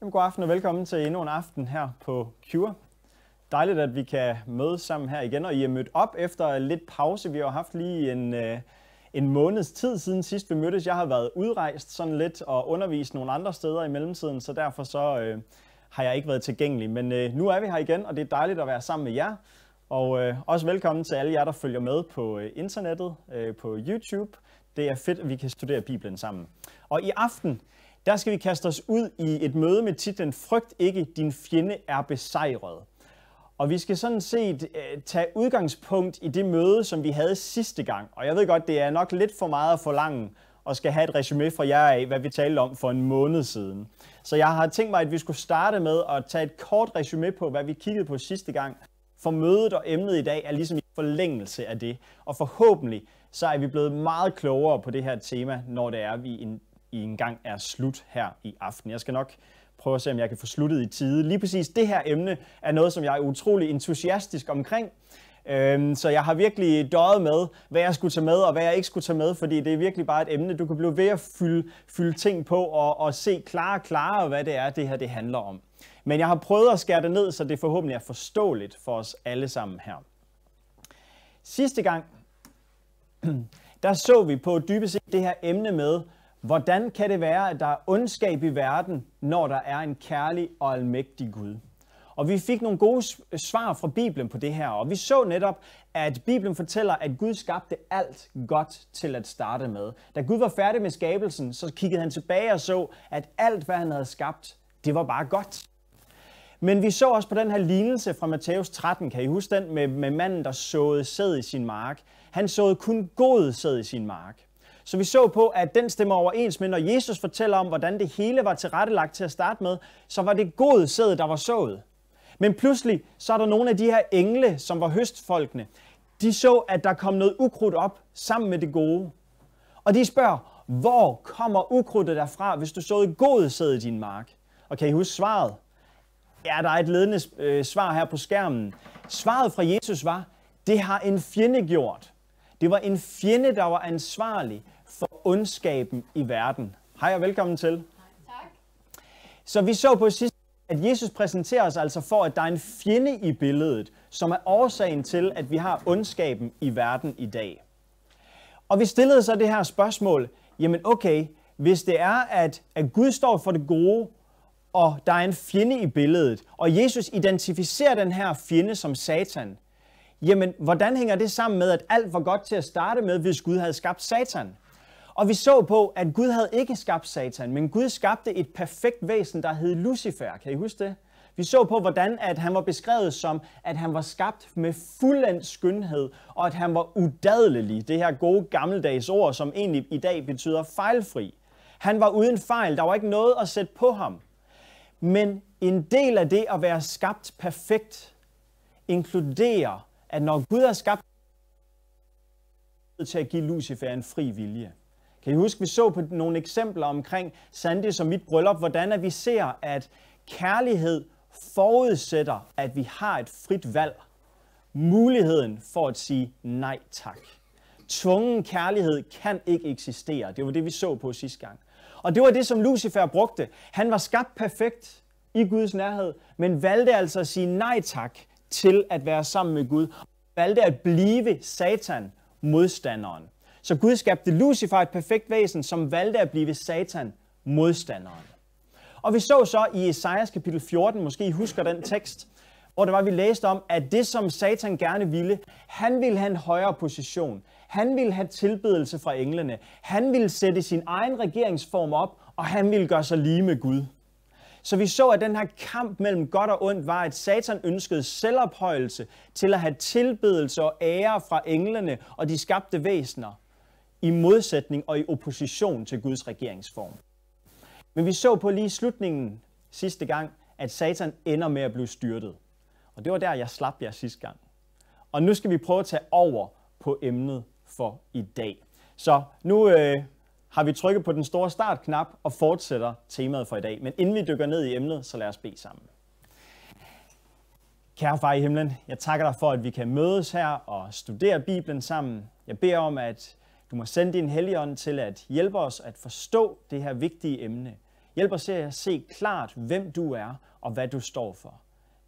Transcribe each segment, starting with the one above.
Jamen, god aften og velkommen til endnu en aften her på Cure. Dejligt, at vi kan mødes sammen her igen, og I er mødt op efter lidt pause. Vi har haft lige en, øh, en måneds tid siden sidst vi mødtes. Jeg har været udrejst sådan lidt og undervist nogle andre steder i mellemtiden, så derfor så øh, har jeg ikke været tilgængelig. Men øh, nu er vi her igen, og det er dejligt at være sammen med jer. Og øh, også velkommen til alle jer, der følger med på øh, internettet, øh, på YouTube. Det er fedt, at vi kan studere Bibelen sammen. Og i aften, der skal vi kaste os ud i et møde med titlen Frygt ikke, din fjende er besejret. Og vi skal sådan set øh, tage udgangspunkt i det møde, som vi havde sidste gang. Og jeg ved godt, det er nok lidt for meget at forlange, og skal have et resume fra jer af, hvad vi talte om for en måned siden. Så jeg har tænkt mig, at vi skulle starte med at tage et kort resume på, hvad vi kiggede på sidste gang. For mødet og emnet i dag er ligesom i forlængelse af det. Og forhåbentlig så er vi blevet meget klogere på det her tema, når det er, vi en i engang er slut her i aften. Jeg skal nok prøve at se, om jeg kan få sluttet i tide. Lige præcis det her emne er noget, som jeg er utrolig entusiastisk omkring. Øhm, så jeg har virkelig døjet med, hvad jeg skulle tage med og hvad jeg ikke skulle tage med, fordi det er virkelig bare et emne, du kan blive ved at fylde, fylde ting på og, og se klarere og klarere, hvad det er, det her det handler om. Men jeg har prøvet at skære det ned, så det forhåbentlig er forståeligt for os alle sammen her. Sidste gang, der så vi på dybest set det her emne med, Hvordan kan det være, at der er ondskab i verden, når der er en kærlig og almægtig Gud? Og vi fik nogle gode svar fra Bibelen på det her, og vi så netop, at Bibelen fortæller, at Gud skabte alt godt til at starte med. Da Gud var færdig med skabelsen, så kiggede han tilbage og så, at alt, hvad han havde skabt, det var bare godt. Men vi så også på den her lignelse fra Matthæus 13, kan I huske den, med, med manden, der såede sæd i sin mark. Han såede kun god sæd i sin mark. Så vi så på, at den stemmer overens med, når Jesus fortæller om, hvordan det hele var tilrettelagt til at starte med, så var det god sæd, der var sået. Men pludselig, så er der nogle af de her engle, som var høstfolkene. De så, at der kom noget ukrudt op sammen med det gode. Og de spørger, hvor kommer ukrudtet derfra, hvis du såede god sæd i din mark? Og kan I huske svaret? Ja, der er et ledende øh, svar her på skærmen. Svaret fra Jesus var, det har en fjende gjort. Det var en fjende, der var ansvarlig ondskaben i verden. Hej og velkommen til. Hej, tak. Så vi så på sidst, at Jesus præsenterer os altså for, at der er en fjende i billedet, som er årsagen til, at vi har ondskaben i verden i dag. Og vi stillede så det her spørgsmål, jamen okay, hvis det er, at, at Gud står for det gode, og der er en fjende i billedet, og Jesus identificerer den her fjende som Satan, jamen hvordan hænger det sammen med, at alt var godt til at starte med, hvis Gud havde skabt Satan? Og vi så på, at Gud havde ikke skabt Satan, men Gud skabte et perfekt væsen, der hed Lucifer. Kan I huske det? Vi så på, hvordan at han var beskrevet som, at han var skabt med fuldendt skønhed, og at han var udadelig. Det her gode gammeldags ord, som egentlig i dag betyder fejlfri. Han var uden fejl, der var ikke noget at sætte på ham. Men en del af det at være skabt perfekt, inkluderer, at når Gud har skabt til at give Lucifer en fri vilje, kan I huske, vi så på nogle eksempler omkring Sandy som mit bryllup, hvordan at vi ser, at kærlighed forudsætter, at vi har et frit valg. Muligheden for at sige nej tak. Tvungen kærlighed kan ikke eksistere. Det var det, vi så på sidste gang. Og det var det, som Lucifer brugte. Han var skabt perfekt i Guds nærhed, men valgte altså at sige nej tak til at være sammen med Gud. Valgte at blive Satan, modstanderen. Så Gud skabte Lucifer et perfekt væsen, som valgte at blive Satan, modstanderen. Og vi så så i Esajas kapitel 14, måske I husker den tekst, hvor det var, vi læste om, at det, som Satan gerne ville, han ville have en højere position. Han ville have tilbedelse fra englene. Han ville sætte sin egen regeringsform op, og han ville gøre sig lige med Gud. Så vi så, at den her kamp mellem godt og ondt var, at Satan ønskede selvophøjelse til at have tilbedelse og ære fra englene og de skabte væsener i modsætning og i opposition til Guds regeringsform. Men vi så på lige slutningen sidste gang, at Satan ender med at blive styrtet. Og det var der, jeg slap jer sidste gang. Og nu skal vi prøve at tage over på emnet for i dag. Så nu øh, har vi trykket på den store startknap og fortsætter temaet for i dag. Men inden vi dykker ned i emnet, så lad os bede sammen. Kære far i himlen, jeg takker dig for, at vi kan mødes her og studere Bibelen sammen. Jeg beder om, at du må sende din helligånd til at hjælpe os at forstå det her vigtige emne. Hjælp os til at se klart, hvem du er og hvad du står for.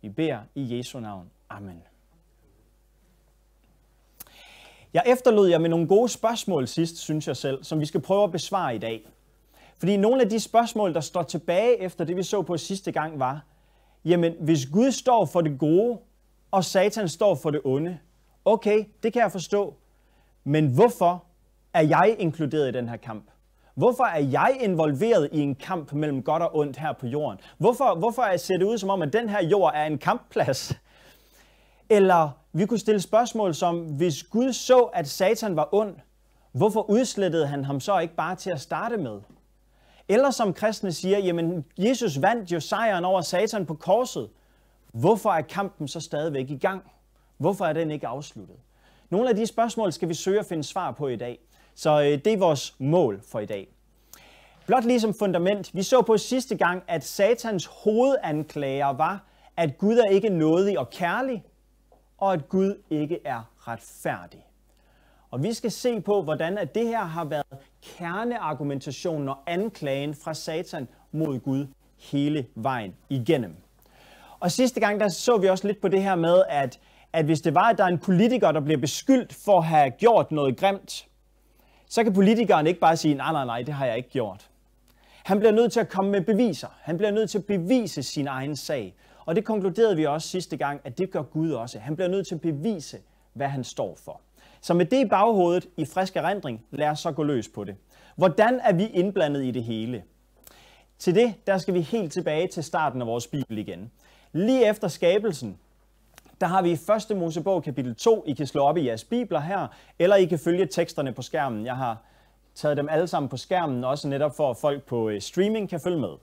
Vi beder i Jesu navn. Amen. Jeg efterlod jer med nogle gode spørgsmål sidst, synes jeg selv, som vi skal prøve at besvare i dag. Fordi nogle af de spørgsmål, der står tilbage efter det, vi så på sidste gang, var, jamen hvis Gud står for det gode, og Satan står for det onde, okay, det kan jeg forstå, men hvorfor er jeg inkluderet i den her kamp? Hvorfor er jeg involveret i en kamp mellem godt og ondt her på jorden? Hvorfor, hvorfor ser det ud som om, at den her jord er en kampplads? Eller vi kunne stille spørgsmål som, hvis Gud så, at Satan var ond, hvorfor udslettede han ham så ikke bare til at starte med? Eller som kristne siger, jamen Jesus vandt jo sejren over Satan på korset. Hvorfor er kampen så stadigvæk i gang? Hvorfor er den ikke afsluttet? Nogle af de spørgsmål skal vi søge at finde svar på i dag. Så øh, det er vores mål for i dag. Blot ligesom fundament, vi så på sidste gang, at satans hovedanklager var, at Gud er ikke nådig og kærlig, og at Gud ikke er retfærdig. Og vi skal se på, hvordan at det her har været kerneargumentationen og anklagen fra Satan mod Gud hele vejen igennem. Og sidste gang der så vi også lidt på det her med, at, at hvis det var, at der er en politiker, der bliver beskyldt for at have gjort noget grimt, så kan politikeren ikke bare sige, nej, nej, nej, det har jeg ikke gjort. Han bliver nødt til at komme med beviser. Han bliver nødt til at bevise sin egen sag. Og det konkluderede vi også sidste gang, at det gør Gud også. Han bliver nødt til at bevise, hvad han står for. Så med det i baghovedet i frisk erindring, lad os så gå løs på det. Hvordan er vi indblandet i det hele? Til det, der skal vi helt tilbage til starten af vores Bibel igen. Lige efter skabelsen, der har vi i første Mosebog kapitel 2, I kan slå op i jeres bibler her, eller I kan følge teksterne på skærmen. Jeg har taget dem alle sammen på skærmen, også netop for at folk på øh, streaming kan følge med.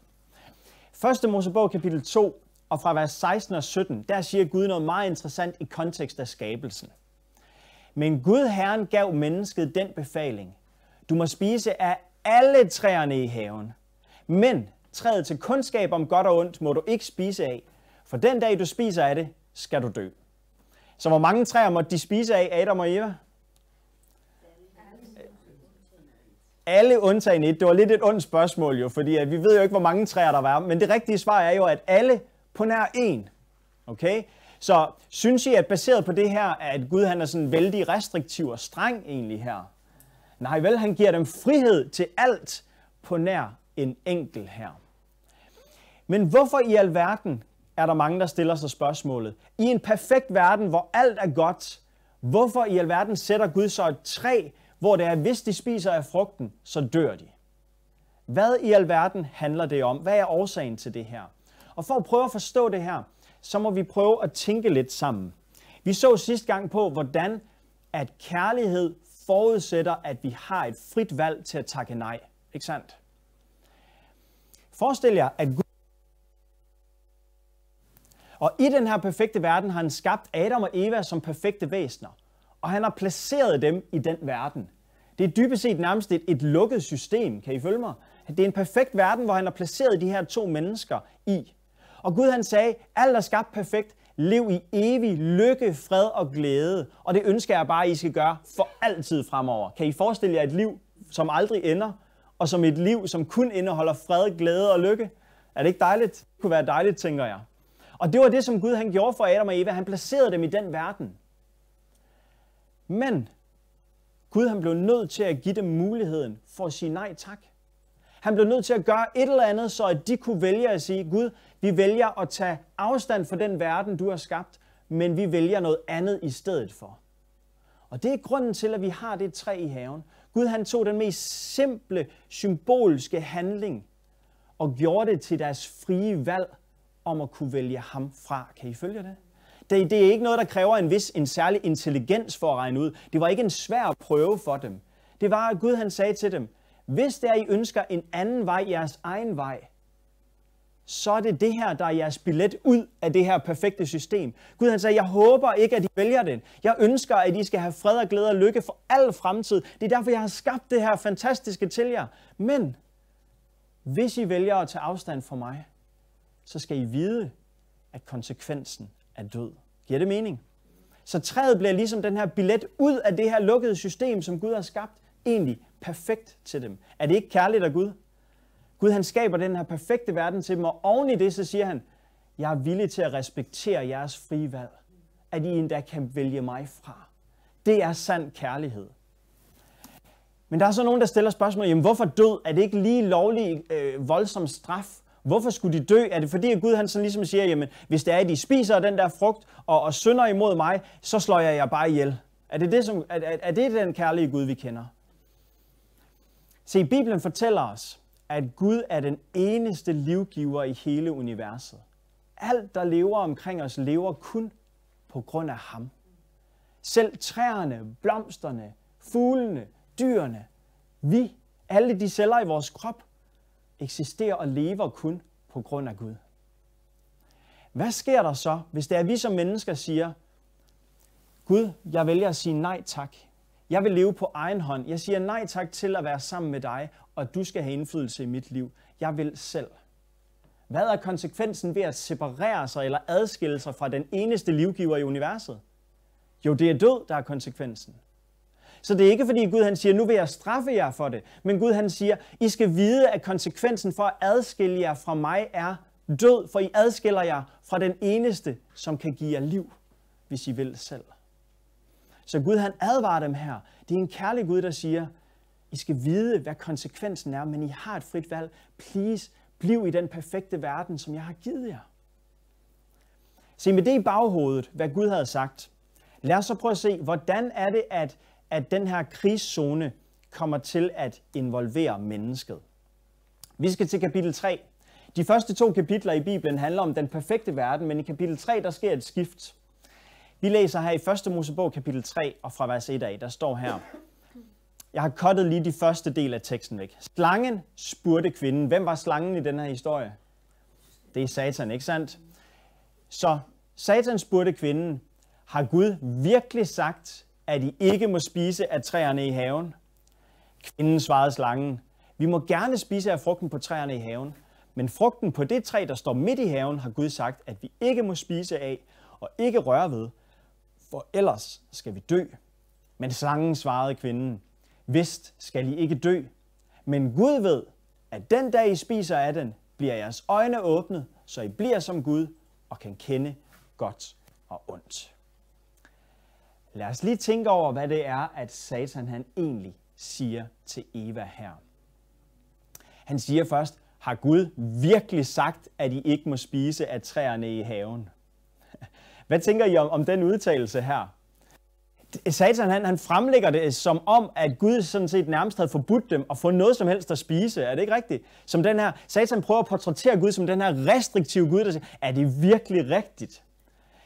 Første Mosebog kapitel 2, og fra vers 16 og 17, der siger Gud noget meget interessant i kontekst af skabelsen. Men Gud Herren gav mennesket den befaling. Du må spise af alle træerne i haven. Men træet til kundskab om godt og ondt må du ikke spise af. For den dag du spiser af det, skal du dø. Så hvor mange træer måtte de spise af, Adam og Eva? Alle undtagen et. Det var lidt et ondt spørgsmål jo, fordi at vi ved jo ikke, hvor mange træer der var. Men det rigtige svar er jo, at alle på nær en. Okay? Så synes I, at baseret på det her, at Gud han er sådan vældig restriktiv og streng egentlig her? Nej, vel, han giver dem frihed til alt på nær en enkel her. Men hvorfor i alverden er der mange, der stiller sig spørgsmålet. I en perfekt verden, hvor alt er godt, hvorfor i alverden sætter Gud så et træ, hvor det er, hvis de spiser af frugten, så dør de? Hvad i alverden handler det om? Hvad er årsagen til det her? Og for at prøve at forstå det her, så må vi prøve at tænke lidt sammen. Vi så sidste gang på, hvordan at kærlighed forudsætter, at vi har et frit valg til at takke nej. Ikke sandt? Forestil jer, at Gud og i den her perfekte verden har han skabt Adam og Eva som perfekte væsener. Og han har placeret dem i den verden. Det er dybest set nærmest et, et lukket system, kan I følge mig? Det er en perfekt verden, hvor han har placeret de her to mennesker i. Og Gud han sagde, alt er skabt perfekt, lev i evig lykke, fred og glæde. Og det ønsker jeg bare, at I skal gøre for altid fremover. Kan I forestille jer et liv, som aldrig ender, og som et liv, som kun indeholder fred, glæde og lykke? Er det ikke dejligt? Det kunne være dejligt, tænker jeg. Og det var det, som Gud han gjorde for Adam og Eva. Han placerede dem i den verden. Men Gud han blev nødt til at give dem muligheden for at sige nej tak. Han blev nødt til at gøre et eller andet, så at de kunne vælge at sige, Gud, vi vælger at tage afstand fra den verden, du har skabt, men vi vælger noget andet i stedet for. Og det er grunden til, at vi har det træ i haven. Gud han tog den mest simple, symbolske handling og gjorde det til deres frie valg, om at kunne vælge ham fra. Kan I følge det? Det, det er ikke noget, der kræver en vis en særlig intelligens for at regne ud. Det var ikke en svær prøve for dem. Det var, at Gud han sagde til dem, hvis der I ønsker en anden vej, jeres egen vej, så er det det her, der er jeres billet ud af det her perfekte system. Gud han sagde, jeg håber ikke, at I vælger den. Jeg ønsker, at I skal have fred og glæde og lykke for al fremtid. Det er derfor, jeg har skabt det her fantastiske til jer. Men hvis I vælger at tage afstand fra mig, så skal I vide, at konsekvensen er død. Giver det mening? Så træet bliver ligesom den her billet ud af det her lukkede system, som Gud har skabt, egentlig perfekt til dem. Er det ikke kærligt af Gud? Gud han skaber den her perfekte verden til dem, og oven i det så siger han, jeg er villig til at respektere jeres frie valg, at I endda kan vælge mig fra. Det er sand kærlighed. Men der er så nogen, der stiller spørgsmålet, jamen hvorfor død? Er det ikke lige lovlig øh, voldsom straf? Hvorfor skulle de dø? Er det fordi, at Gud han sådan ligesom siger, jamen hvis det er, at de spiser den der frugt og, og synder imod mig, så slår jeg jer bare ihjel? Er det, det som, er, er, det den kærlige Gud, vi kender? Se, Bibelen fortæller os, at Gud er den eneste livgiver i hele universet. Alt, der lever omkring os, lever kun på grund af ham. Selv træerne, blomsterne, fuglene, dyrene, vi, alle de celler i vores krop, eksisterer og lever kun på grund af Gud. Hvad sker der så, hvis det er vi som mennesker siger, Gud, jeg vælger at sige nej tak. Jeg vil leve på egen hånd. Jeg siger nej tak til at være sammen med dig, og du skal have indflydelse i mit liv. Jeg vil selv. Hvad er konsekvensen ved at separere sig eller adskille sig fra den eneste livgiver i universet? Jo, det er død, der er konsekvensen. Så det er ikke fordi Gud han siger, nu vil jeg straffe jer for det. Men Gud han siger, I skal vide, at konsekvensen for at adskille jer fra mig er død, for I adskiller jer fra den eneste, som kan give jer liv, hvis I vil selv. Så Gud han advarer dem her. Det er en kærlig Gud, der siger, I skal vide, hvad konsekvensen er, men I har et frit valg. Please, bliv i den perfekte verden, som jeg har givet jer. Se med det i baghovedet, hvad Gud havde sagt. Lad os så prøve at se, hvordan er det, at at den her krigszone kommer til at involvere mennesket. Vi skal til kapitel 3. De første to kapitler i Bibelen handler om den perfekte verden, men i kapitel 3 der sker et skift. Vi læser her i 1. Mosebog kapitel 3 og fra vers 1 af, der står her. Jeg har kottet lige de første del af teksten væk. Slangen spurgte kvinden. Hvem var slangen i den her historie? Det er Satan, ikke sandt? Så Satan spurgte kvinden, har Gud virkelig sagt, at I ikke må spise af træerne i haven? Kvinden svarede slangen, vi må gerne spise af frugten på træerne i haven, men frugten på det træ, der står midt i haven, har Gud sagt, at vi ikke må spise af og ikke røre ved, for ellers skal vi dø. Men slangen svarede kvinden, Vist skal I ikke dø, men Gud ved, at den dag I spiser af den, bliver jeres øjne åbnet, så I bliver som Gud og kan kende godt og ondt. Lad os lige tænke over, hvad det er, at Satan han egentlig siger til Eva her. Han siger først, har Gud virkelig sagt, at I ikke må spise af træerne i haven? Hvad tænker I om, om den udtalelse her? Satan han, han fremlægger det som om, at Gud sådan set nærmest havde forbudt dem at få noget som helst at spise. Er det ikke rigtigt? Som den her, Satan prøver at portrættere Gud som den her restriktive Gud, der siger, er det virkelig rigtigt?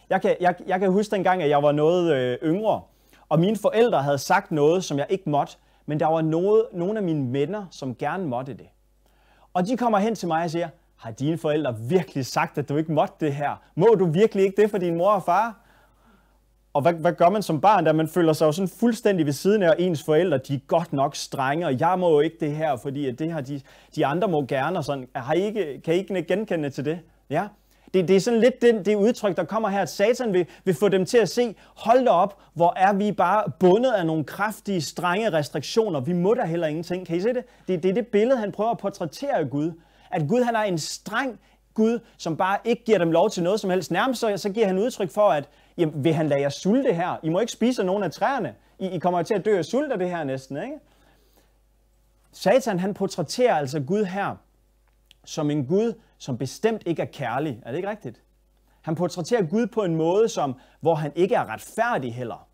Jeg kan, jeg, jeg kan huske dengang, at jeg var noget øh, yngre, og mine forældre havde sagt noget, som jeg ikke måtte, men der var noget, nogle af mine venner, som gerne måtte det. Og de kommer hen til mig og siger, har dine forældre virkelig sagt, at du ikke måtte det her? Må du virkelig ikke det for din mor og far? Og hvad, hvad gør man som barn, da man føler sig jo sådan fuldstændig ved siden af, og ens forældre, de er godt nok strenge, og jeg må jo ikke det her, fordi at det her, de, de andre må gerne, og sådan. Har I ikke, kan I ikke genkende til det? Ja, det, det er sådan lidt det, det udtryk, der kommer her, at satan vil, vil få dem til at se, hold da op, hvor er vi bare bundet af nogle kraftige, strenge restriktioner. Vi må da heller ingenting. Kan I se det? Det, det er det billede, han prøver at portrættere af Gud. At Gud han er en streng Gud, som bare ikke giver dem lov til noget som helst. Nærmest så, så giver han udtryk for, at jamen, vil han lade jer sulte her? I må ikke spise nogen af træerne. I, I kommer til at dø af sult af det her næsten, ikke? Satan, han portrætterer altså Gud her som en Gud, som bestemt ikke er kærlig. Er det ikke rigtigt? Han portrætterer Gud på en måde, som, hvor han ikke er retfærdig heller.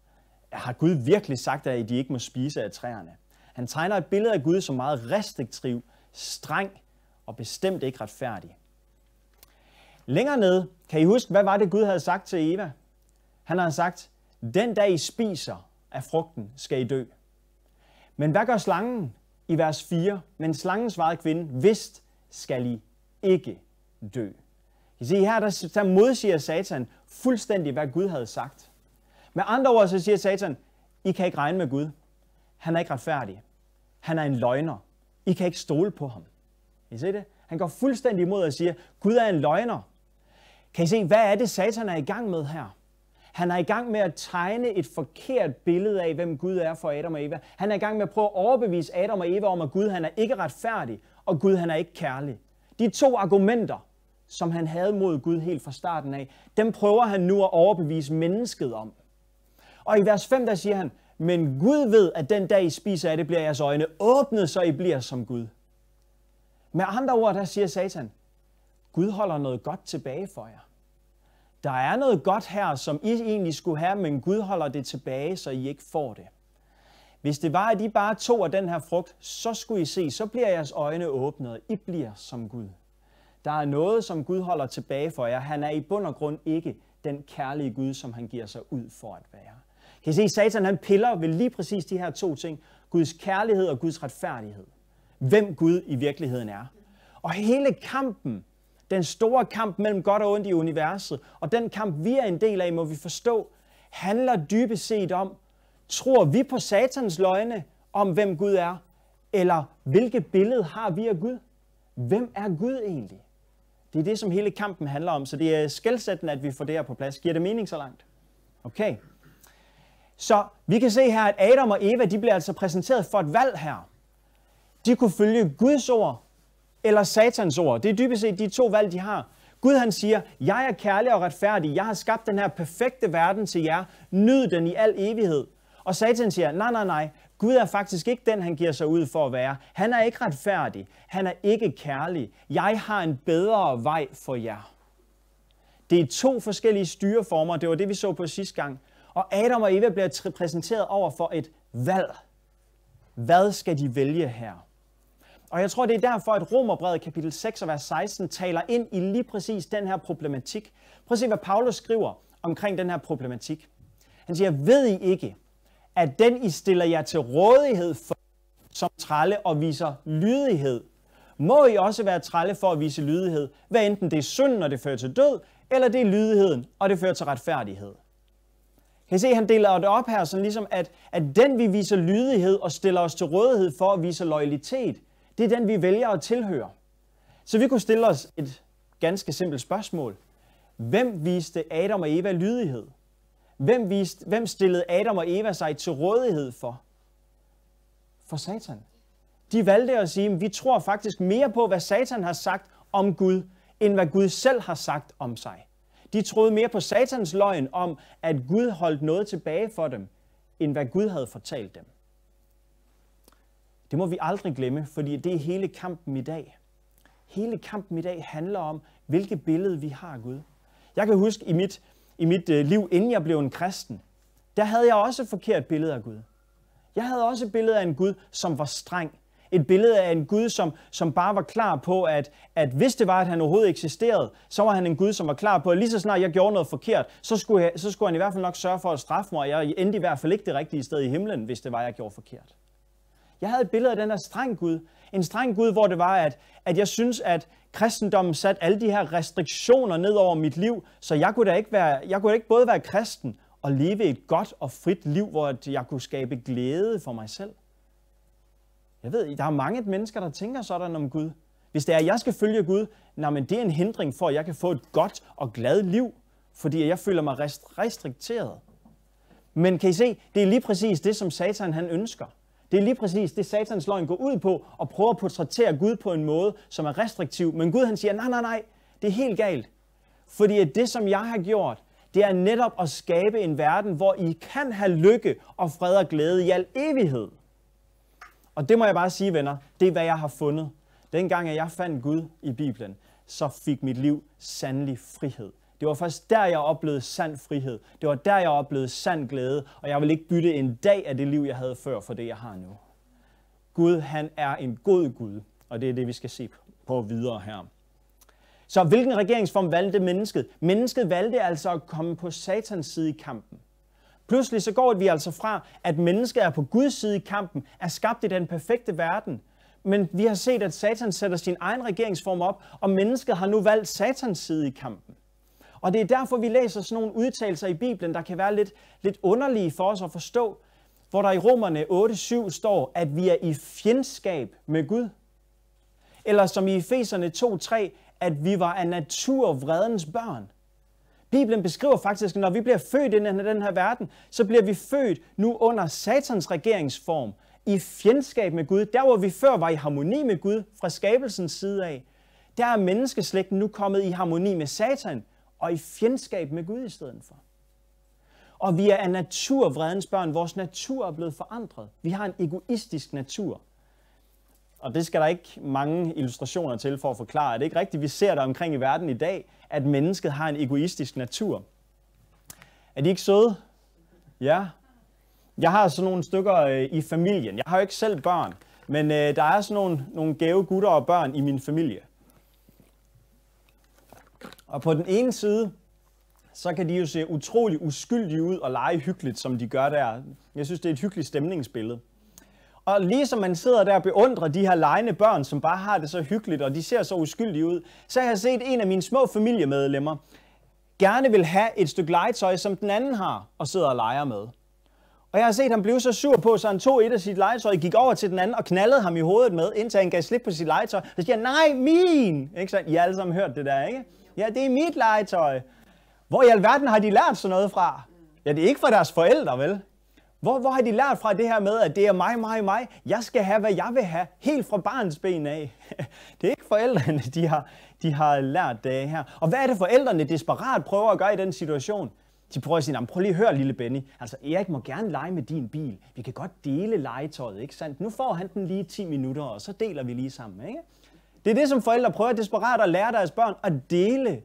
Har Gud virkelig sagt, at de ikke må spise af træerne? Han tegner et billede af Gud som meget restriktiv, streng og bestemt ikke retfærdig. Længere ned, kan I huske, hvad var det Gud havde sagt til Eva? Han havde sagt, den dag I spiser af frugten, skal I dø. Men hvad gør slangen i vers 4? Men slangen svarede kvinden, vist, skal I ikke dø. I se, her der, der modsiger Satan fuldstændig, hvad Gud havde sagt. Med andre ord, så siger Satan, I kan ikke regne med Gud. Han er ikke retfærdig. Han er en løgner. I kan ikke stole på ham. I se det? Han går fuldstændig imod og siger, Gud er en løgner. Kan I se, hvad er det, Satan er i gang med her? Han er i gang med at tegne et forkert billede af, hvem Gud er for Adam og Eva. Han er i gang med at prøve at overbevise Adam og Eva om, at Gud han er ikke retfærdig, og Gud han er ikke kærlig. De to argumenter, som han havde mod Gud helt fra starten af, dem prøver han nu at overbevise mennesket om. Og i vers 5, der siger han, men Gud ved, at den dag I spiser af det, bliver jeres øjne åbnet, så I bliver som Gud. Med andre ord, der siger Satan, Gud holder noget godt tilbage for jer. Der er noget godt her, som I egentlig skulle have, men Gud holder det tilbage, så I ikke får det. Hvis det var, at I bare tog af den her frugt, så skulle I se, så bliver jeres øjne åbnet, I bliver som Gud. Der er noget, som Gud holder tilbage for jer. Han er i bund og grund ikke den kærlige Gud, som han giver sig ud for at være. Kan I se, Satan han piller ved lige præcis de her to ting. Guds kærlighed og Guds retfærdighed. Hvem Gud i virkeligheden er. Og hele kampen, den store kamp mellem godt og ondt i universet, og den kamp, vi er en del af, må vi forstå, handler dybest set om, Tror vi på satans løgne om, hvem Gud er? Eller hvilket billede har vi af Gud? Hvem er Gud egentlig? Det er det, som hele kampen handler om, så det er skældsættende, at vi får det her på plads. Giver det mening så langt? Okay. Så vi kan se her, at Adam og Eva, de bliver altså præsenteret for et valg her. De kunne følge Guds ord eller satans ord. Det er dybest set de to valg, de har. Gud han siger, jeg er kærlig og retfærdig. Jeg har skabt den her perfekte verden til jer. Nyd den i al evighed. Og Satan siger, nej, nej, nej, Gud er faktisk ikke den, han giver sig ud for at være. Han er ikke retfærdig. Han er ikke kærlig. Jeg har en bedre vej for jer. Det er to forskellige styreformer. Det var det, vi så på sidste gang. Og Adam og Eva bliver præsenteret over for et valg. Hvad skal de vælge her? Og jeg tror, det er derfor, at Romerbrevet kapitel 6 og vers 16 taler ind i lige præcis den her problematik. Prøv at se, hvad Paulus skriver omkring den her problematik. Han siger, ved I ikke, at den I stiller jer til rådighed for som tralle og viser lydighed, må I også være tralle for at vise lydighed, hvad enten det er synd, når det fører til død, eller det er lydigheden, og det fører til retfærdighed. Kan I se, han deler det op her, sådan ligesom, at, at den vi viser lydighed og stiller os til rådighed for at vise loyalitet, det er den vi vælger at tilhøre. Så vi kunne stille os et ganske simpelt spørgsmål. Hvem viste Adam og Eva lydighed? Hvem, viste, hvem stillede Adam og Eva sig til rådighed for? For Satan. De valgte at sige, at vi tror faktisk mere på, hvad Satan har sagt om Gud, end hvad Gud selv har sagt om sig. De troede mere på Satans løgn om, at Gud holdt noget tilbage for dem, end hvad Gud havde fortalt dem. Det må vi aldrig glemme, fordi det er hele kampen i dag. Hele kampen i dag handler om, hvilket billede vi har af Gud. Jeg kan huske i mit i mit øh, liv, inden jeg blev en kristen, der havde jeg også et forkert billede af Gud. Jeg havde også et billede af en Gud, som var streng. Et billede af en Gud, som, som bare var klar på, at, at hvis det var, at han overhovedet eksisterede, så var han en Gud, som var klar på, at lige så snart jeg gjorde noget forkert, så skulle, jeg, så skulle han i hvert fald nok sørge for at straffe mig, og jeg endte i hvert fald ikke det rigtige sted i himlen, hvis det var, jeg gjorde forkert. Jeg havde et billede af den der streng Gud. En streng Gud, hvor det var, at, at jeg synes, at kristendommen sat alle de her restriktioner ned over mit liv, så jeg kunne da ikke, være, jeg kunne da ikke både være kristen og leve et godt og frit liv, hvor jeg kunne skabe glæde for mig selv. Jeg ved, der er mange mennesker, der tænker sådan om Gud. Hvis det er, at jeg skal følge Gud, nej, men det er en hindring for, at jeg kan få et godt og glad liv, fordi jeg føler mig restrikteret. Men kan I se, det er lige præcis det, som Satan han ønsker. Det er lige præcis det, satans løgn går ud på, og prøver at portrættere Gud på en måde, som er restriktiv. Men Gud han siger, nej, nej, nej, det er helt galt. Fordi det, som jeg har gjort, det er netop at skabe en verden, hvor I kan have lykke og fred og glæde i al evighed. Og det må jeg bare sige, venner, det er, hvad jeg har fundet. Dengang, at jeg fandt Gud i Bibelen, så fik mit liv sandelig frihed. Det var først der, jeg oplevede sand frihed. Det var der, jeg oplevede sand glæde, og jeg vil ikke bytte en dag af det liv, jeg havde før, for det, jeg har nu. Gud, han er en god Gud, og det er det, vi skal se på videre her. Så hvilken regeringsform valgte mennesket? Mennesket valgte altså at komme på satans side i kampen. Pludselig så går vi altså fra, at mennesket er på Guds side i kampen, er skabt i den perfekte verden, men vi har set, at Satan sætter sin egen regeringsform op, og mennesket har nu valgt Satans side i kampen. Og det er derfor, vi læser sådan nogle udtalelser i Bibelen, der kan være lidt, lidt underlige for os at forstå, hvor der i Romerne 8.7 står, at vi er i fjendskab med Gud. Eller som i Efeserne 2.3, at vi var af natur vredens børn. Bibelen beskriver faktisk, at når vi bliver født ind i den her verden, så bliver vi født nu under satans regeringsform, i fjendskab med Gud. Der hvor vi før var i harmoni med Gud fra skabelsens side af, der er menneskeslægten nu kommet i harmoni med satan og i fjendskab med Gud i stedet for. Og vi er af natur vredens børn. Vores natur er blevet forandret. Vi har en egoistisk natur. Og det skal der ikke mange illustrationer til for at forklare. Det Er ikke rigtigt, vi ser der omkring i verden i dag, at mennesket har en egoistisk natur? Er de ikke søde? Ja. Jeg har sådan nogle stykker øh, i familien. Jeg har jo ikke selv børn, men øh, der er sådan nogle, nogle gave gutter og børn i min familie. Og på den ene side, så kan de jo se utrolig uskyldige ud og lege hyggeligt, som de gør der. Jeg synes, det er et hyggeligt stemningsbillede. Og ligesom man sidder der og beundrer de her legende børn, som bare har det så hyggeligt, og de ser så uskyldige ud, så har jeg set en af mine små familiemedlemmer gerne vil have et stykke legetøj, som den anden har, og sidder og leger med. Og jeg har set ham blive så sur på, så han tog et af sit legetøj, gik over til den anden og knaldede ham i hovedet med, indtil han gav slip på sit legetøj. Så siger han, nej, min! Ikke så? I har alle sammen hørt det der, ikke? Ja, det er mit legetøj. Hvor i alverden har de lært sådan noget fra? Ja, det er ikke fra deres forældre, vel? Hvor, hvor har de lært fra det her med, at det er mig, mig, mig? Jeg skal have, hvad jeg vil have, helt fra barns ben af. Det er ikke forældrene, de har, de har lært det her. Og hvad er det forældrene desperat prøver at gøre i den situation? De prøver at sige, prøv lige at høre, lille Benny. Altså, Erik må gerne lege med din bil. Vi kan godt dele legetøjet, ikke sandt? Nu får han den lige 10 minutter, og så deler vi lige sammen, ikke? Det er det, som forældre prøver desperat at lære deres børn at dele.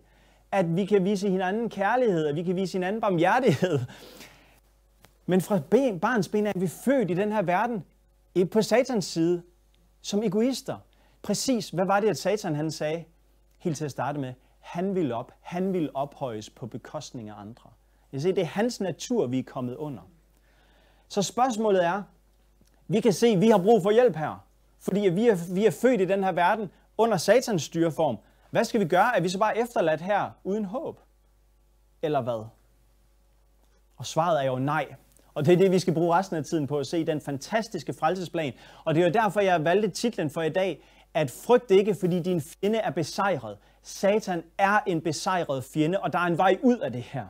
At vi kan vise hinanden kærlighed, at vi kan vise hinanden barmhjertighed. Men fra ben, barns ben er vi født i den her verden på satans side som egoister. Præcis, hvad var det, at satan han sagde? Helt til at starte med, han vil op, han vil ophøjes på bekostning af andre. Jeg ser, det er hans natur, vi er kommet under. Så spørgsmålet er, vi kan se, at vi har brug for hjælp her. Fordi vi er, vi er født i den her verden, under satans styreform. Hvad skal vi gøre? Er vi så bare efterladt her uden håb? Eller hvad? Og svaret er jo nej. Og det er det, vi skal bruge resten af tiden på at se, den fantastiske frelsesplan. Og det er jo derfor, jeg valgte titlen for i dag, at frygt ikke, fordi din fjende er besejret. Satan er en besejret fjende, og der er en vej ud af det her.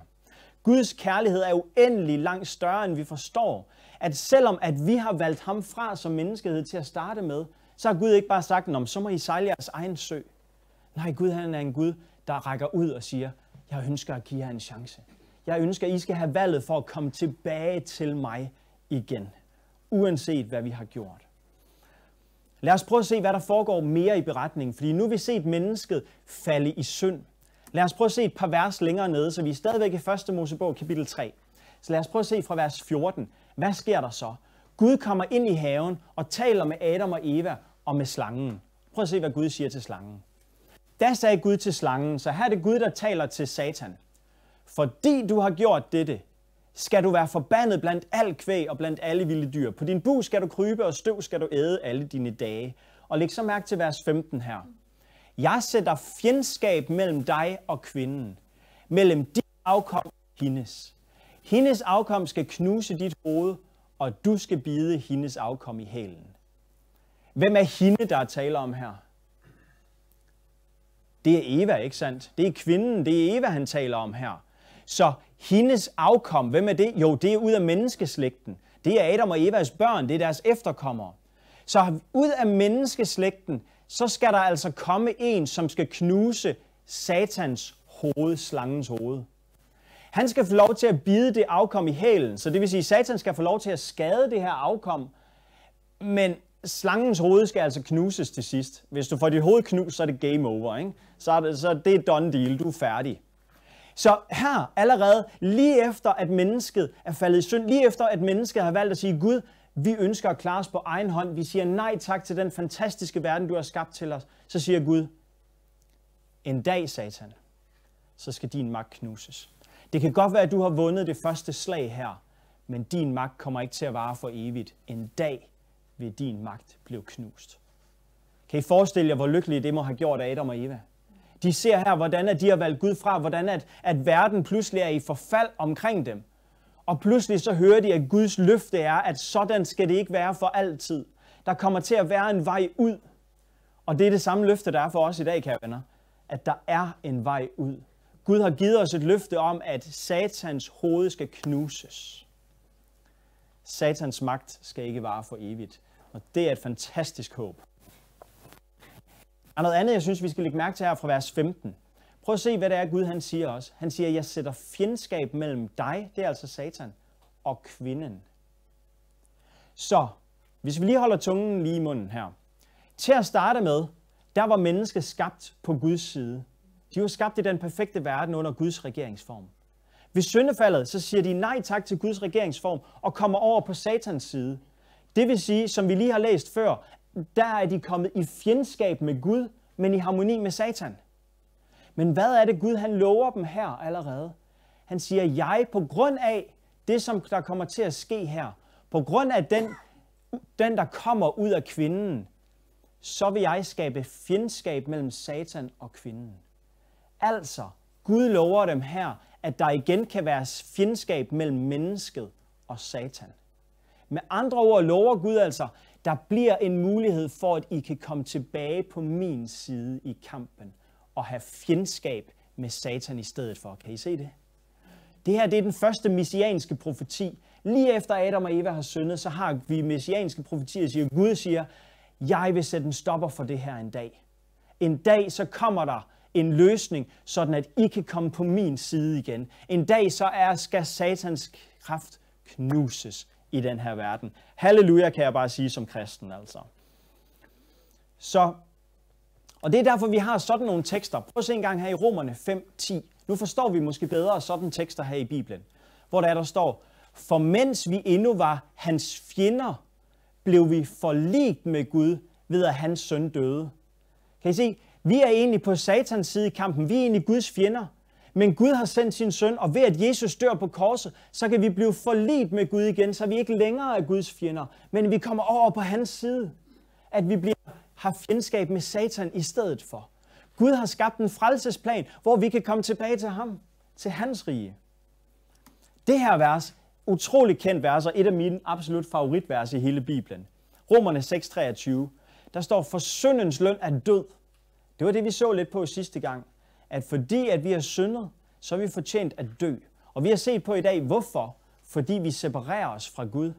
Guds kærlighed er uendelig langt større, end vi forstår. At selvom at vi har valgt ham fra som menneskehed til at starte med, så har Gud ikke bare sagt, Nå, så må I sejle jeres egen sø. Nej, Gud han er en Gud, der rækker ud og siger, jeg ønsker at give jer en chance. Jeg ønsker, at I skal have valget for at komme tilbage til mig igen, uanset hvad vi har gjort. Lad os prøve at se, hvad der foregår mere i beretningen, fordi nu har vi set mennesket falde i synd. Lad os prøve at se et par vers længere nede, så vi er stadigvæk i 1. Mosebog kapitel 3. Så lad os prøve at se fra vers 14. Hvad sker der så? Gud kommer ind i haven og taler med Adam og Eva og med slangen. Prøv at se, hvad Gud siger til slangen. Da sagde Gud til slangen, så her er det Gud, der taler til Satan. Fordi du har gjort dette, skal du være forbandet blandt al kvæg og blandt alle vilde dyr. På din bu skal du krybe, og støv skal du æde alle dine dage. Og læg så mærke til vers 15 her. Jeg sætter fjendskab mellem dig og kvinden, mellem dit afkom og hendes. Hendes afkom skal knuse dit hoved, og du skal bide hendes afkom i hælen. Hvem er hende, der er tale om her? Det er Eva, ikke sandt? Det er kvinden, det er Eva, han taler om her. Så hendes afkom, hvem er det? Jo, det er ud af menneskeslægten. Det er Adam og Evas børn, det er deres efterkommere. Så ud af menneskeslægten, så skal der altså komme en, som skal knuse satans hoved, slangens hoved. Han skal få lov til at bide det afkom i hælen, så det vil sige, at satan skal få lov til at skade det her afkom, men slangens hoved skal altså knuses til sidst. Hvis du får dit hoved knust, så er det game over. Ikke? Så, er det, så det er done deal, du er færdig. Så her allerede, lige efter at mennesket er faldet i synd, lige efter at mennesket har valgt at sige, Gud, vi ønsker at klare os på egen hånd, vi siger nej tak til den fantastiske verden, du har skabt til os, så siger Gud, en dag, satan, så skal din magt knuses. Det kan godt være, at du har vundet det første slag her, men din magt kommer ikke til at vare for evigt. En dag ved din magt blev knust. Kan I forestille jer, hvor lykkelige det må have gjort Adam og Eva? De ser her, hvordan at de har valgt Gud fra, hvordan at, at verden pludselig er i forfald omkring dem. Og pludselig så hører de, at Guds løfte er, at sådan skal det ikke være for altid. Der kommer til at være en vej ud. Og det er det samme løfte, der er for os i dag, kære venner. At der er en vej ud. Gud har givet os et løfte om, at satans hoved skal knuses. Satans magt skal ikke vare for evigt. Og det er et fantastisk håb. Og noget andet, jeg synes, vi skal lægge mærke til her fra vers 15. Prøv at se, hvad det er, Gud han siger også. Han siger, jeg sætter fjendskab mellem dig, det er altså Satan, og kvinden. Så, hvis vi lige holder tungen lige i munden her. Til at starte med, der var mennesket skabt på Guds side. De var skabt i den perfekte verden under Guds regeringsform. Ved syndefaldet, så siger de nej tak til Guds regeringsform og kommer over på satans side. Det vil sige, som vi lige har læst før, der er de kommet i fjendskab med Gud, men i harmoni med Satan. Men hvad er det Gud han lover dem her allerede? Han siger, jeg på grund af det, som der kommer til at ske her, på grund af den, den der kommer ud af kvinden, så vil jeg skabe fjendskab mellem Satan og kvinden. Altså, Gud lover dem her, at der igen kan være fjendskab mellem mennesket og Satan. Med andre ord lover Gud altså, der bliver en mulighed for, at I kan komme tilbage på min side i kampen og have fjendskab med Satan i stedet for. Kan I se det? Det her det er den første messianske profeti. Lige efter Adam og Eva har syndet, så har vi messianske profetier, siger Gud siger, jeg vil sætte en stopper for det her en dag. En dag så kommer der en løsning, sådan at I kan komme på min side igen. En dag så er, skal satans kraft knuses i den her verden. Halleluja, kan jeg bare sige som kristen, altså. Så, og det er derfor, vi har sådan nogle tekster. Prøv at se en gang her i Romerne 5.10. Nu forstår vi måske bedre sådan tekster her i Bibelen, hvor der, der står, For mens vi endnu var hans fjender, blev vi forligt med Gud ved, at hans søn døde. Kan I se? Vi er egentlig på satans side i kampen. Vi er egentlig Guds fjender. Men Gud har sendt sin søn, og ved at Jesus dør på korset, så kan vi blive forlet med Gud igen, så vi ikke længere er Guds fjender, men vi kommer over på hans side. At vi bliver, har fjendskab med Satan i stedet for. Gud har skabt en frelsesplan, hvor vi kan komme tilbage til ham, til hans rige. Det her vers, utrolig kendt vers, og et af mine absolut favoritvers i hele Bibelen. Romerne 6:23. Der står, for syndens løn er død. Det var det, vi så lidt på sidste gang at fordi at vi har syndet, så har vi fortjent at dø. Og vi har set på i dag, hvorfor? Fordi vi separerer os fra Gud.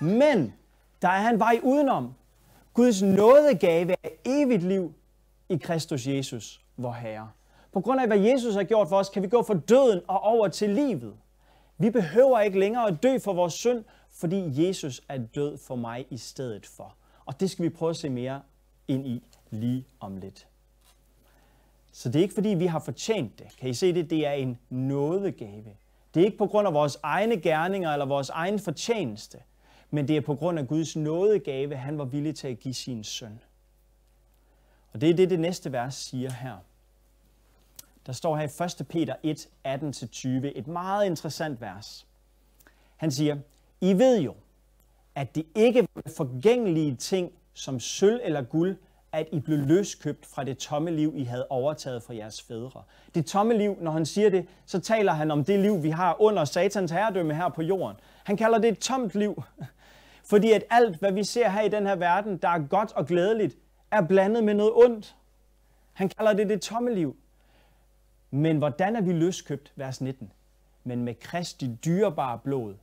Men der er en vej udenom. Guds nådegave er evigt liv i Kristus Jesus, vor Herre. På grund af, hvad Jesus har gjort for os, kan vi gå fra døden og over til livet. Vi behøver ikke længere at dø for vores synd, fordi Jesus er død for mig i stedet for. Og det skal vi prøve at se mere ind i lige om lidt. Så det er ikke fordi, vi har fortjent det. Kan I se det? Det er en nådegave. Det er ikke på grund af vores egne gerninger eller vores egen fortjeneste, men det er på grund af Guds nådegave, han var villig til at give sin søn. Og det er det, det næste vers siger her. Der står her i 1. Peter 1, 18-20, et meget interessant vers. Han siger, I ved jo, at det ikke var forgængelige ting som sølv eller guld, at I blev løskøbt fra det tomme liv, I havde overtaget fra jeres fædre. Det tomme liv, når han siger det, så taler han om det liv, vi har under satans herredømme her på jorden. Han kalder det et tomt liv, fordi at alt, hvad vi ser her i den her verden, der er godt og glædeligt, er blandet med noget ondt. Han kalder det det tomme liv. Men hvordan er vi løskøbt, vers 19? Men med Kristi dyrebare blod,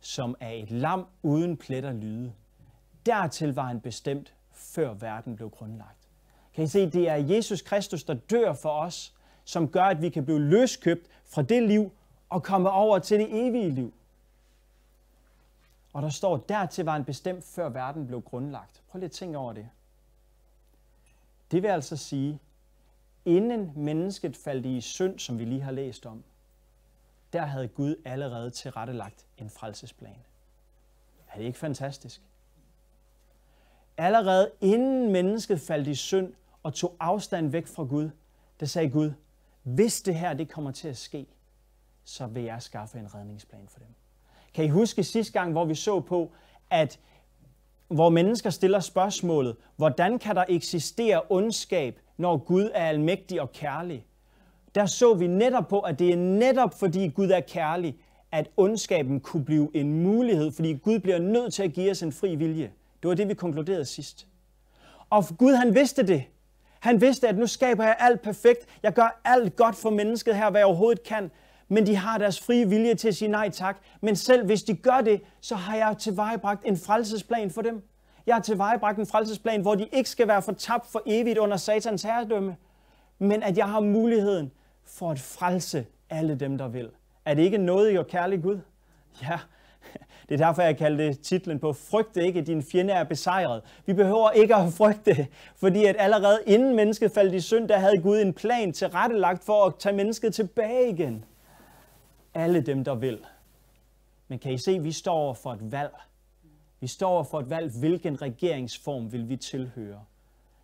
som er et lam uden plet og lyde. Dertil var han bestemt før verden blev grundlagt. Kan I se, det er Jesus Kristus, der dør for os, som gør, at vi kan blive løskøbt fra det liv og komme over til det evige liv. Og der står, dertil var en bestemt, før verden blev grundlagt. Prøv lige at tænke over det. Det vil altså sige, inden mennesket faldt i synd, som vi lige har læst om, der havde Gud allerede tilrettelagt en frelsesplan. Er det ikke fantastisk? Allerede inden mennesket faldt i synd og tog afstand væk fra Gud, der sagde Gud, hvis det her det kommer til at ske, så vil jeg skaffe en redningsplan for dem. Kan I huske sidste gang, hvor vi så på, at hvor mennesker stiller spørgsmålet, hvordan kan der eksistere ondskab, når Gud er almægtig og kærlig? Der så vi netop på, at det er netop fordi Gud er kærlig, at ondskaben kunne blive en mulighed, fordi Gud bliver nødt til at give os en fri vilje. Det var det, vi konkluderede sidst. Og Gud, han vidste det. Han vidste, at nu skaber jeg alt perfekt. Jeg gør alt godt for mennesket her, hvad jeg overhovedet kan. Men de har deres frie vilje til at sige nej tak. Men selv hvis de gør det, så har jeg tilvejebragt en frelsesplan for dem. Jeg har tilvejebragt en frelsesplan, hvor de ikke skal være fortabt for evigt under satans herredømme, men at jeg har muligheden for at frelse alle dem, der vil. Er det ikke noget, jo kærlig Gud? Ja, det er derfor, jeg kaldte titlen på Frygte ikke, din fjende er besejret. Vi behøver ikke at frygte, fordi at allerede inden mennesket faldt i synd, der havde Gud en plan tilrettelagt for at tage mennesket tilbage igen. Alle dem, der vil. Men kan I se, vi står for et valg. Vi står for et valg, hvilken regeringsform vil vi tilhøre.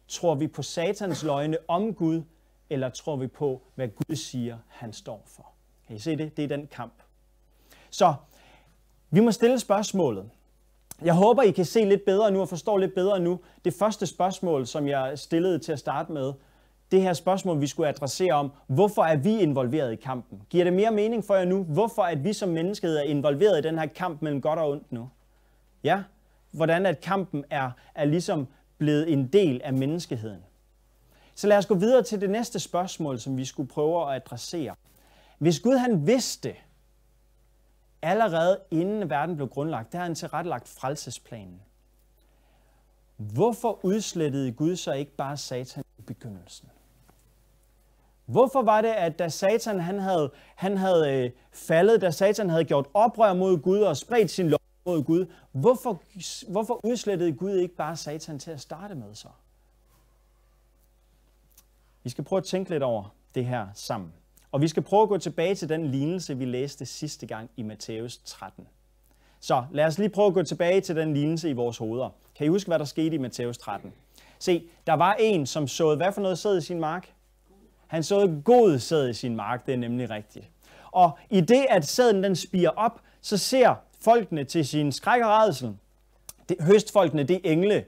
Tror vi på satans løgne om Gud, eller tror vi på, hvad Gud siger, han står for? Kan I se det? Det er den kamp. Så vi må stille spørgsmålet. Jeg håber, I kan se lidt bedre nu og forstå lidt bedre nu. Det første spørgsmål, som jeg stillede til at starte med, det her spørgsmål, vi skulle adressere om, hvorfor er vi involveret i kampen? Giver det mere mening for jer nu? Hvorfor at vi som menneskehed er involveret i den her kamp mellem godt og ondt nu? Ja, hvordan at kampen er, er ligesom blevet en del af menneskeheden. Så lad os gå videre til det næste spørgsmål, som vi skulle prøve at adressere. Hvis Gud han vidste, Allerede inden verden blev grundlagt, der havde han tilrettelagt frelsesplanen. Hvorfor udslettede Gud så ikke bare Satan i begyndelsen? Hvorfor var det, at da Satan han havde, han havde øh, faldet, da Satan havde gjort oprør mod Gud og spredt sin lov mod Gud, hvorfor, hvorfor udslettede Gud ikke bare Satan til at starte med så? Vi skal prøve at tænke lidt over det her sammen. Og vi skal prøve at gå tilbage til den lignelse, vi læste sidste gang i Matthæus 13. Så lad os lige prøve at gå tilbage til den lignelse i vores hoveder. Kan I huske, hvad der skete i Matthæus 13? Se, der var en, som såede hvad for noget sæd i sin mark? Han såede god sæd i sin mark, det er nemlig rigtigt. Og i det, at sæden den spiger op, så ser folkene til sin skræk og redsel, det, høstfolkene, det engle,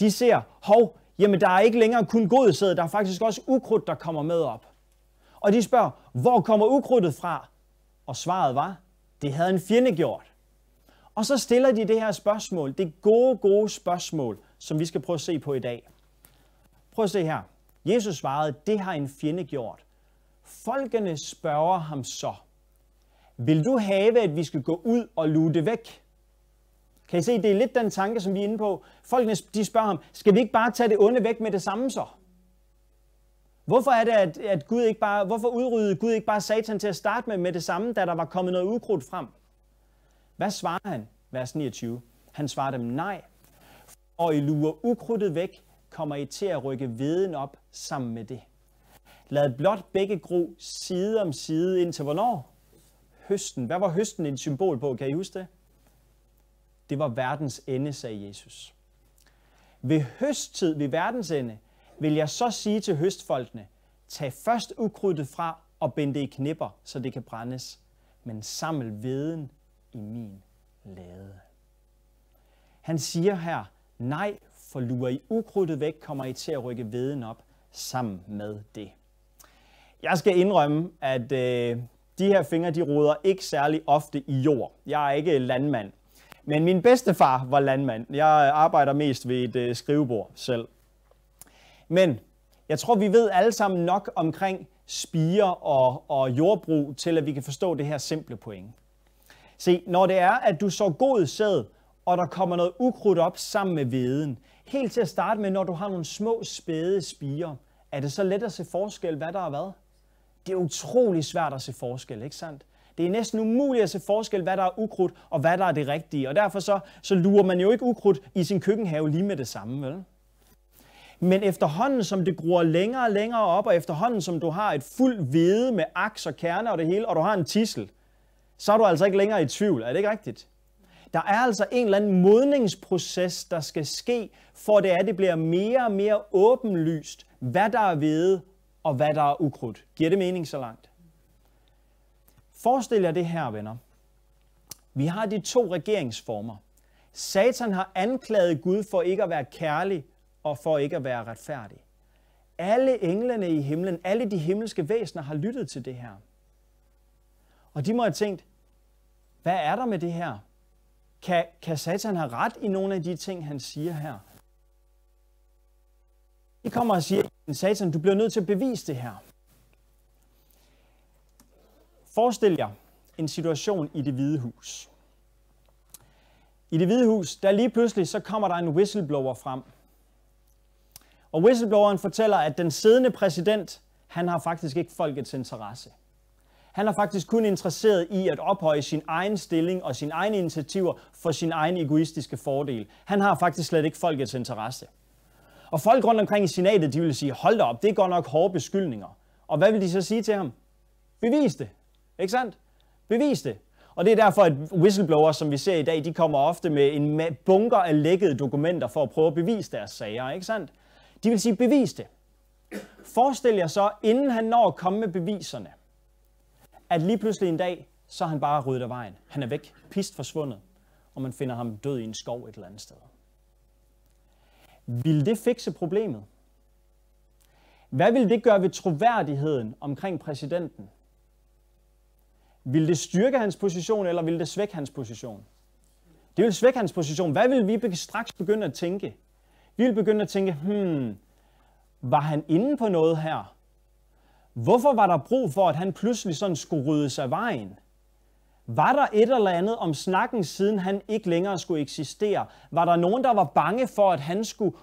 de ser, hov, jamen der er ikke længere kun god sæd, der er faktisk også ukrudt, der kommer med op og de spørger, hvor kommer ukrudtet fra? Og svaret var, det havde en fjende gjort. Og så stiller de det her spørgsmål, det gode, gode spørgsmål, som vi skal prøve at se på i dag. Prøv at se her. Jesus svarede, det har en fjende gjort. Folkene spørger ham så, vil du have, at vi skal gå ud og luge det væk? Kan I se, det er lidt den tanke, som vi er inde på. Folkene de spørger ham, skal vi ikke bare tage det onde væk med det samme så? Hvorfor er det, at, at Gud ikke bare, hvorfor udryddede Gud ikke bare Satan til at starte med med det samme, da der var kommet noget ukrudt frem? Hvad svarer han? Vers 29. Han svarer dem, nej. Og I lurer ukrudtet væk, kommer I til at rykke veden op sammen med det. Lad blot begge gro side om side ind til hvornår? Høsten. Hvad var høsten en symbol på? Kan I huske det? Det var verdens ende, sagde Jesus. Ved høsttid, ved verdens ende, vil jeg så sige til høstfolkene, tag først ukrudtet fra og bind det i knipper, så det kan brændes, men saml veden i min lade. Han siger her, nej, for lurer I ukrudtet væk, kommer I til at rykke veden op sammen med det. Jeg skal indrømme, at øh, de her fingre, de roder ikke særlig ofte i jord. Jeg er ikke landmand. Men min bedstefar var landmand. Jeg arbejder mest ved et øh, skrivebord selv. Men jeg tror, vi ved alle sammen nok omkring spiger og, og jordbrug, til at vi kan forstå det her simple point. Se, når det er, at du så god sæd, og der kommer noget ukrudt op sammen med veden, helt til at starte med, når du har nogle små spæde spiger, er det så let at se forskel, hvad der er hvad? Det er utrolig svært at se forskel, ikke sandt? Det er næsten umuligt at se forskel, hvad der er ukrudt og hvad der er det rigtige. Og derfor så, så lurer man jo ikke ukrudt i sin køkkenhave lige med det samme, vel? Men efterhånden, som det gror længere og længere op, og efterhånden, som du har et fuld hvede med aks og kerne og det hele, og du har en tissel, så er du altså ikke længere i tvivl. Er det ikke rigtigt? Der er altså en eller anden modningsproces, der skal ske, for det er, det bliver mere og mere åbenlyst, hvad der er hvede og hvad der er ukrudt. Giver det mening så langt? Forestil jer det her, venner. Vi har de to regeringsformer. Satan har anklaget Gud for ikke at være kærlig og for ikke at være retfærdig. Alle englene i himlen, alle de himmelske væsener har lyttet til det her. Og de må have tænkt, hvad er der med det her? Kan, kan Satan have ret i nogle af de ting, han siger her? De kommer og siger, Satan, du bliver nødt til at bevise det her. Forestil jer en situation i det hvide hus. I det hvide hus, der lige pludselig så kommer der en whistleblower frem – og whistlebloweren fortæller, at den siddende præsident, han har faktisk ikke folkets interesse. Han er faktisk kun interesseret i at ophøje sin egen stilling og sine egne initiativer for sin egen egoistiske fordel. Han har faktisk slet ikke folkets interesse. Og folk rundt omkring i senatet, de vil sige, hold da op, det er nok hårde beskyldninger. Og hvad vil de så sige til ham? Bevis det. Ikke sandt? Bevis det. Og det er derfor, at whistleblower, som vi ser i dag, de kommer ofte med en bunker af lækkede dokumenter for at prøve at bevise deres sager, ikke sandt? De vil sige, bevis det. Forestil jer så, inden han når at komme med beviserne, at lige pludselig en dag, så er han bare ryddet af vejen. Han er væk, pist forsvundet, og man finder ham død i en skov et eller andet sted. Vil det fikse problemet? Hvad vil det gøre ved troværdigheden omkring præsidenten? Vil det styrke hans position, eller vil det svække hans position? Det vil svække hans position. Hvad vil vi straks begynde at tænke? Vi vil begynde at tænke, hmm, var han inde på noget her? Hvorfor var der brug for, at han pludselig sådan skulle ryddes af vejen? Var der et eller andet om snakken, siden han ikke længere skulle eksistere? Var der nogen, der var bange for, at han skulle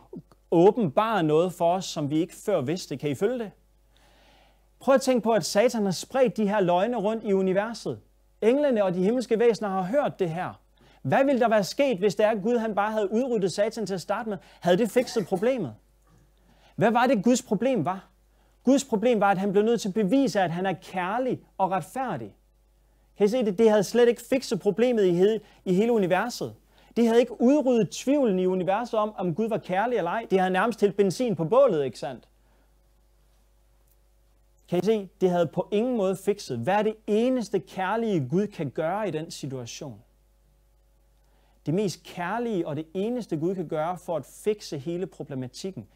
åbenbare noget for os, som vi ikke før vidste? Kan I følge det? Prøv at tænke på, at Satan har spredt de her løgne rundt i universet. Englene og de himmelske væsener har hørt det her. Hvad ville der være sket, hvis det er, at Gud han bare havde udryddet satan til at starte med? Havde det fikset problemet? Hvad var det, Guds problem var? Guds problem var, at han blev nødt til at bevise, at han er kærlig og retfærdig. Kan I se det? Det havde slet ikke fikset problemet i, he- i hele universet. Det havde ikke udryddet tvivlen i universet om, om Gud var kærlig eller ej. Det havde nærmest til benzin på bålet, ikke sandt? Kan I se? Det havde på ingen måde fikset. Hvad er det eneste kærlige Gud kan gøre i den situation? Det mest kærlige og det eneste Gud kan gøre for at fikse hele problematikken,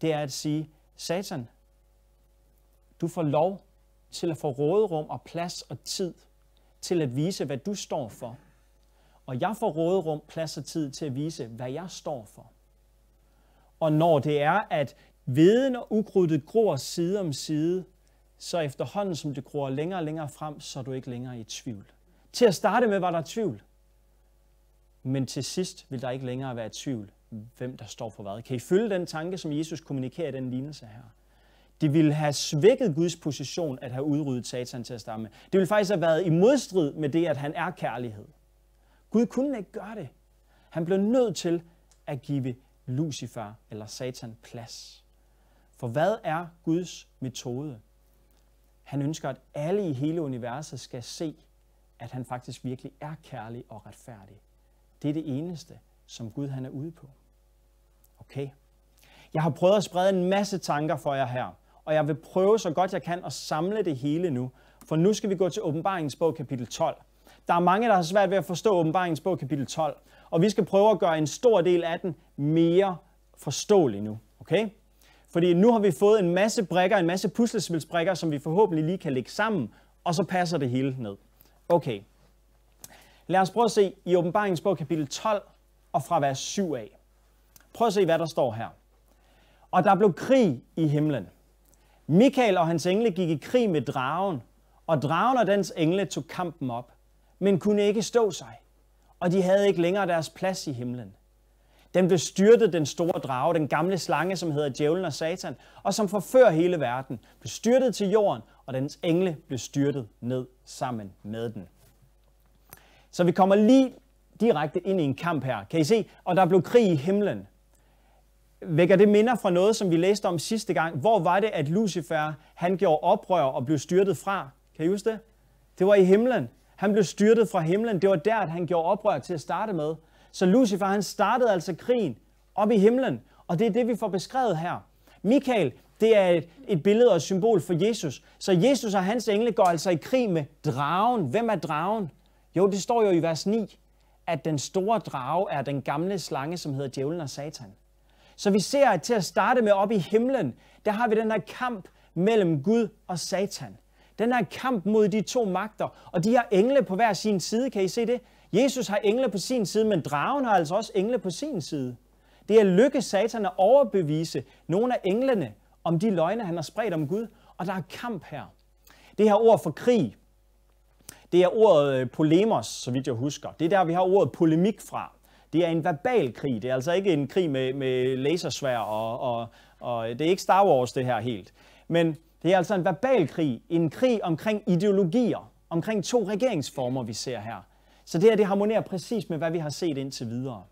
det er at sige, Satan, du får lov til at få råderum og plads og tid til at vise, hvad du står for. Og jeg får råderum, plads og tid til at vise, hvad jeg står for. Og når det er, at viden og ukrudtet gror side om side, så efterhånden som det gror længere og længere frem, så er du ikke længere i tvivl. Til at starte med var der tvivl men til sidst vil der ikke længere være tvivl, hvem der står for hvad. Kan I følge den tanke, som Jesus kommunikerer i den lignelse her? Det ville have svækket Guds position at have udryddet Satan til at stamme. Det ville faktisk have været i modstrid med det, at han er kærlighed. Gud kunne ikke gøre det. Han blev nødt til at give Lucifer eller Satan plads. For hvad er Guds metode? Han ønsker, at alle i hele universet skal se, at han faktisk virkelig er kærlig og retfærdig. Det er det eneste, som Gud han er ude på. Okay? Jeg har prøvet at sprede en masse tanker for jer her, og jeg vil prøve så godt jeg kan at samle det hele nu, for nu skal vi gå til åbenbaringens bog kapitel 12. Der er mange, der har svært ved at forstå åbenbaringens bog kapitel 12, og vi skal prøve at gøre en stor del af den mere forståelig nu. Okay? Fordi nu har vi fået en masse brækker, en masse puslespilsbrikker, som vi forhåbentlig lige kan lægge sammen, og så passer det hele ned. Okay, Lad os prøve at se i åbenbaringens bog kapitel 12 og fra vers 7 af. Prøv at se, hvad der står her. Og der blev krig i himlen. Mikael og hans engle gik i krig med dragen, og dragen og dens engle tog kampen op, men kunne ikke stå sig, og de havde ikke længere deres plads i himlen. Den blev styrtet, den store drage, den gamle slange, som hedder djævlen og satan, og som forfører hele verden, blev styrtet til jorden, og dens engle blev styrtet ned sammen med den. Så vi kommer lige direkte ind i en kamp her. Kan I se? Og der blev krig i himlen. Vækker det minder fra noget, som vi læste om sidste gang? Hvor var det, at Lucifer han gjorde oprør og blev styrtet fra? Kan I huske det? Det var i himlen. Han blev styrtet fra himlen. Det var der, at han gjorde oprør til at starte med. Så Lucifer han startede altså krigen op i himlen. Og det er det, vi får beskrevet her. Michael, det er et, et billede og et symbol for Jesus. Så Jesus og hans engle går altså i krig med dragen. Hvem er dragen? Jo, det står jo i vers 9, at den store drage er den gamle slange, som hedder djævlen og satan. Så vi ser, at til at starte med op i himlen, der har vi den her kamp mellem Gud og satan. Den her kamp mod de to magter, og de har engle på hver sin side, kan I se det? Jesus har engle på sin side, men dragen har altså også engle på sin side. Det er lykke satan at overbevise nogle af englene om de løgne, han har spredt om Gud, og der er kamp her. Det her ord for krig, det er ordet øh, polemos, så vidt jeg husker. Det er der, vi har ordet polemik fra. Det er en verbal krig. Det er altså ikke en krig med, med lasersvær, og, og, og øh, det er ikke Star Wars det her helt. Men det er altså en verbal krig. En krig omkring ideologier, omkring to regeringsformer, vi ser her. Så det her det harmonerer præcis med, hvad vi har set indtil videre.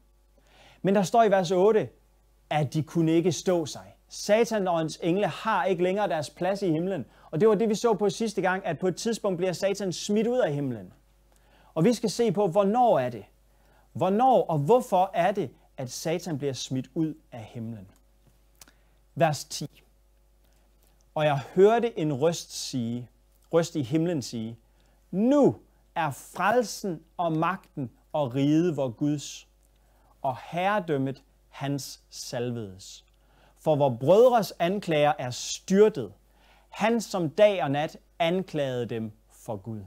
Men der står i vers 8, at de kunne ikke stå sig. Satan og hans engle har ikke længere deres plads i himlen, og det var det, vi så på sidste gang, at på et tidspunkt bliver Satan smidt ud af himlen. Og vi skal se på, hvornår er det? Hvornår og hvorfor er det, at Satan bliver smidt ud af himlen? Vers 10. Og jeg hørte en røst sige, røst i himlen sige, nu er frelsen og magten og riget vor Guds, og herredømmet hans salvedes. For vor brødres anklager er styrtet, han som dag og nat anklagede dem for Gud.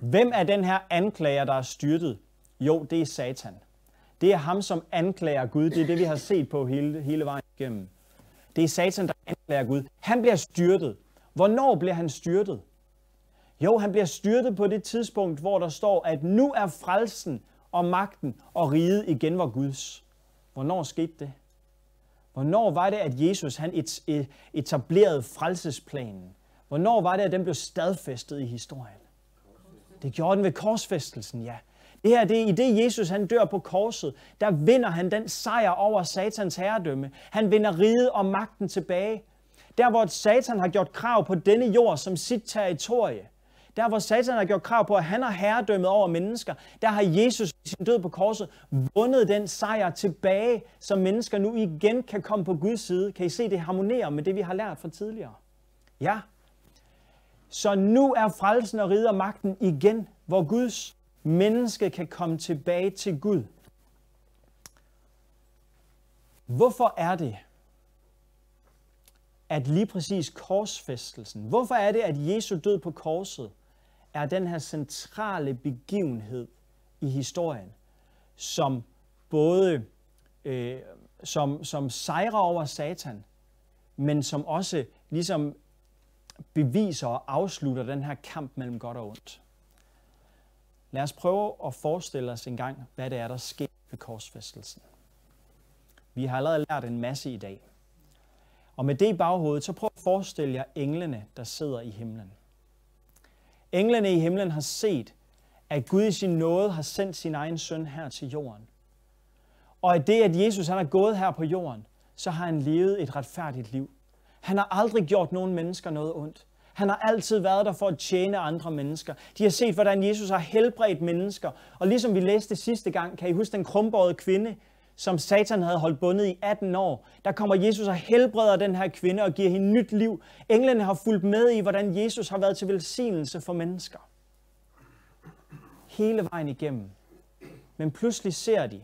Hvem er den her anklager, der er styrtet? Jo, det er Satan. Det er ham, som anklager Gud. Det er det, vi har set på hele, hele vejen igennem. Det er Satan, der anklager Gud. Han bliver styrtet. Hvornår bliver han styrtet? Jo, han bliver styrtet på det tidspunkt, hvor der står, at nu er frelsen og magten og riget igen var Guds. Hvornår skete det? Hvornår var det, at Jesus han e, etablerede frelsesplanen? Hvornår var det, at den blev stadfæstet i historien? Det gjorde den ved korsfæstelsen, ja. Det her, det er i det Jesus han dør på korset, der vinder han den sejr over satans herredømme. Han vinder riget og magten tilbage. Der hvor satan har gjort krav på denne jord som sit territorie, der hvor Satan har gjort krav på, at han har herredømmet over mennesker, der har Jesus i sin død på korset vundet den sejr tilbage, så mennesker nu igen kan komme på Guds side. Kan I se, det harmonerer med det, vi har lært fra tidligere? Ja. Så nu er frelsen og magten igen, hvor Guds menneske kan komme tilbage til Gud. Hvorfor er det, at lige præcis korsfæstelsen, hvorfor er det, at Jesus død på korset er den her centrale begivenhed i historien, som både øh, som, som sejrer over Satan, men som også ligesom beviser og afslutter den her kamp mellem godt og ondt. Lad os prøve at forestille os en gang, hvad det er, der sker ved korsfæstelsen. Vi har allerede lært en masse i dag. Og med det i baghovedet, så prøv at forestille jer englene, der sidder i himlen. Englene i himlen har set, at Gud i sin nåde har sendt sin egen søn her til jorden. Og at det, at Jesus han er gået her på jorden, så har han levet et retfærdigt liv. Han har aldrig gjort nogen mennesker noget ondt. Han har altid været der for at tjene andre mennesker. De har set, hvordan Jesus har helbredt mennesker. Og ligesom vi læste sidste gang, kan I huske den krumbårede kvinde, som Satan havde holdt bundet i 18 år. Der kommer Jesus og helbreder den her kvinde og giver hende nyt liv. Englene har fulgt med i, hvordan Jesus har været til velsignelse for mennesker. Hele vejen igennem. Men pludselig ser de,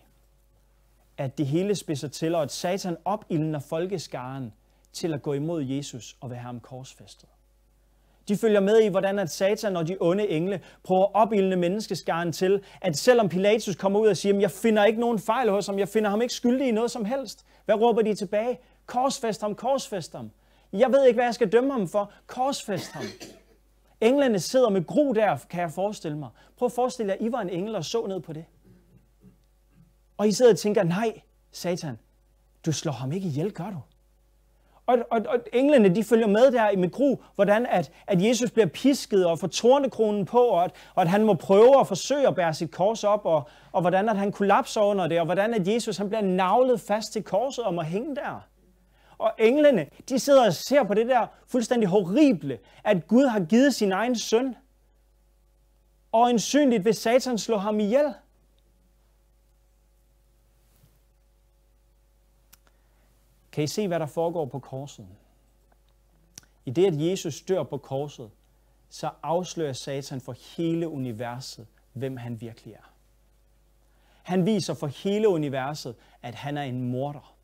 at det hele spidser til, og at Satan opildner folkeskaren til at gå imod Jesus og være ham korsfæstet. De følger med i, hvordan at satan og de onde engle prøver at opildne menneskeskaren til, at selvom Pilatus kommer ud og siger, jeg finder ikke nogen fejl hos ham, jeg finder ham ikke skyldig i noget som helst. Hvad råber de tilbage? Korsfest ham, korsfest ham. Jeg ved ikke, hvad jeg skal dømme ham for. Korsfest ham. Englene sidder med gru der, kan jeg forestille mig. Prøv at forestille jer, at I var en engel og så ned på det. Og I sidder og tænker, nej, satan, du slår ham ikke ihjel, gør du? og, og, og englene de følger med der i mikro, hvordan at, at Jesus bliver pisket og får tornekronen på, og at, og at han må prøve at forsøge at bære sit kors op, og, og hvordan at han kollapser under det, og hvordan at Jesus han bliver navlet fast til korset og må hænge der. Og englene, de sidder og ser på det der fuldstændig horrible, at Gud har givet sin egen søn. Og ensynligt vil Satan slå ham ihjel. Kan I se, hvad der foregår på korset? I det, at Jesus dør på korset, så afslører Satan for hele universet, hvem han virkelig er. Han viser for hele universet, at han er en morder.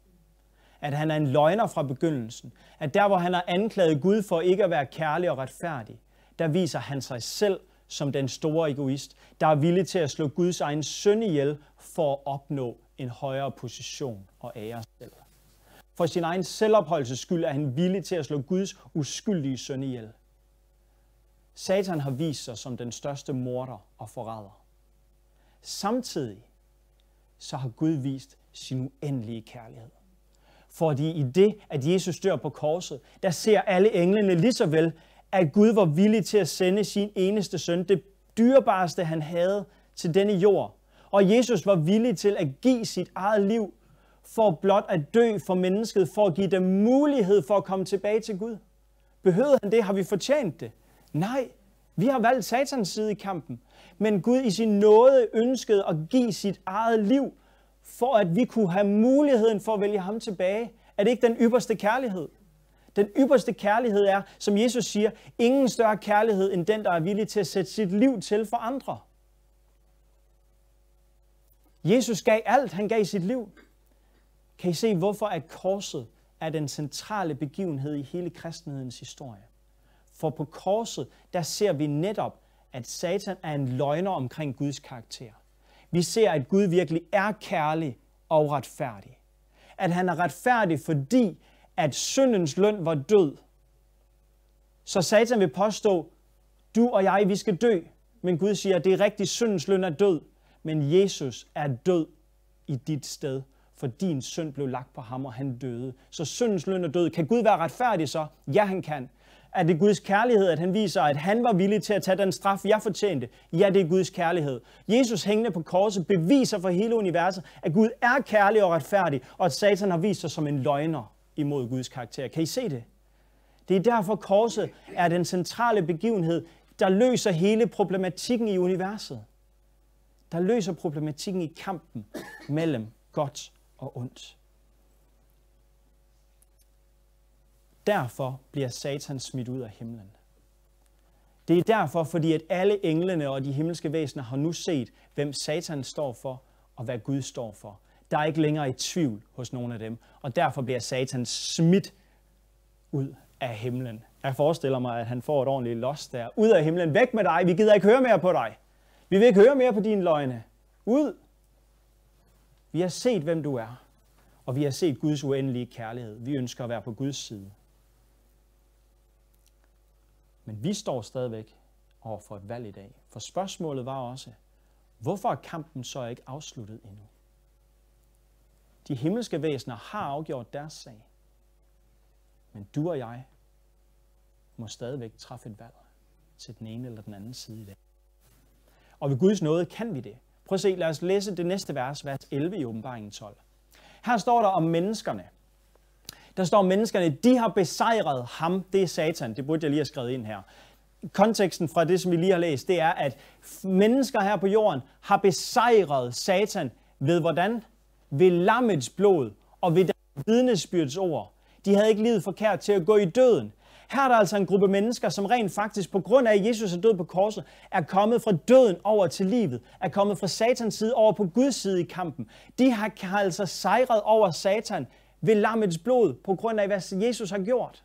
At han er en løgner fra begyndelsen. At der, hvor han har anklaget Gud for ikke at være kærlig og retfærdig, der viser han sig selv som den store egoist, der er villig til at slå Guds egen søn ihjel for at opnå en højere position og ære selv. For sin egen selvopholdelses skyld er han villig til at slå Guds uskyldige søn ihjel. Satan har vist sig som den største morder og forræder. Samtidig så har Gud vist sin uendelige kærlighed. Fordi i det, at Jesus dør på korset, der ser alle englene lige så vel, at Gud var villig til at sende sin eneste søn, det dyrebareste han havde, til denne jord. Og Jesus var villig til at give sit eget liv for blot at dø for mennesket, for at give dem mulighed for at komme tilbage til Gud. Behøvede han det? Har vi fortjent det? Nej, vi har valgt satans side i kampen. Men Gud i sin nåde ønskede at give sit eget liv, for at vi kunne have muligheden for at vælge ham tilbage. Er det ikke den ypperste kærlighed? Den ypperste kærlighed er, som Jesus siger, ingen større kærlighed end den, der er villig til at sætte sit liv til for andre. Jesus gav alt, han gav sit liv kan I se, hvorfor at korset er den centrale begivenhed i hele kristendommens historie. For på korset, der ser vi netop, at Satan er en løgner omkring Guds karakter. Vi ser, at Gud virkelig er kærlig og retfærdig. At han er retfærdig, fordi at syndens løn var død. Så Satan vil påstå, du og jeg, vi skal dø. Men Gud siger, at det er rigtigt, syndens løn er død. Men Jesus er død i dit sted for din synd blev lagt på ham, og han døde. Så syndens løn er død. Kan Gud være retfærdig så? Ja, han kan. Er det Guds kærlighed, at han viser, at han var villig til at tage den straf, jeg fortjente? Ja, det er Guds kærlighed. Jesus hængende på korset beviser for hele universet, at Gud er kærlig og retfærdig, og at Satan har vist sig som en løgner imod Guds karakter. Kan I se det? Det er derfor, korset er den centrale begivenhed, der løser hele problematikken i universet. Der løser problematikken i kampen mellem godt og ondt. Derfor bliver Satan smidt ud af himlen. Det er derfor, fordi at alle englene og de himmelske væsener har nu set, hvem Satan står for og hvad Gud står for. Der er ikke længere i tvivl hos nogen af dem, og derfor bliver Satan smidt ud af himlen. Jeg forestiller mig, at han får et ordentligt los der. Ud af himlen, væk med dig, vi gider ikke høre mere på dig. Vi vil ikke høre mere på dine løgne. Ud! Vi har set, hvem du er, og vi har set Guds uendelige kærlighed. Vi ønsker at være på Guds side. Men vi står stadigvæk over for et valg i dag. For spørgsmålet var også, hvorfor er kampen så ikke afsluttet endnu? De himmelske væsener har afgjort deres sag. Men du og jeg må stadigvæk træffe et valg til den ene eller den anden side i dag. Og ved Guds nåde kan vi det. Prøv at se, lad os læse det næste vers, vers 11 i åbenbaringen 12. Her står der om menneskerne. Der står, menneskerne, de har besejret ham, det er satan. Det burde jeg lige have skrevet ind her. Konteksten fra det, som vi lige har læst, det er, at mennesker her på jorden har besejret satan ved hvordan? Ved lammets blod og ved vidnesbyrdets ord. De havde ikke livet forkert til at gå i døden. Her er der altså en gruppe mennesker, som rent faktisk på grund af, at Jesus er død på korset, er kommet fra døden over til livet, er kommet fra satans side over på Guds side i kampen. De har altså sejret over satan ved lammets blod på grund af, hvad Jesus har gjort.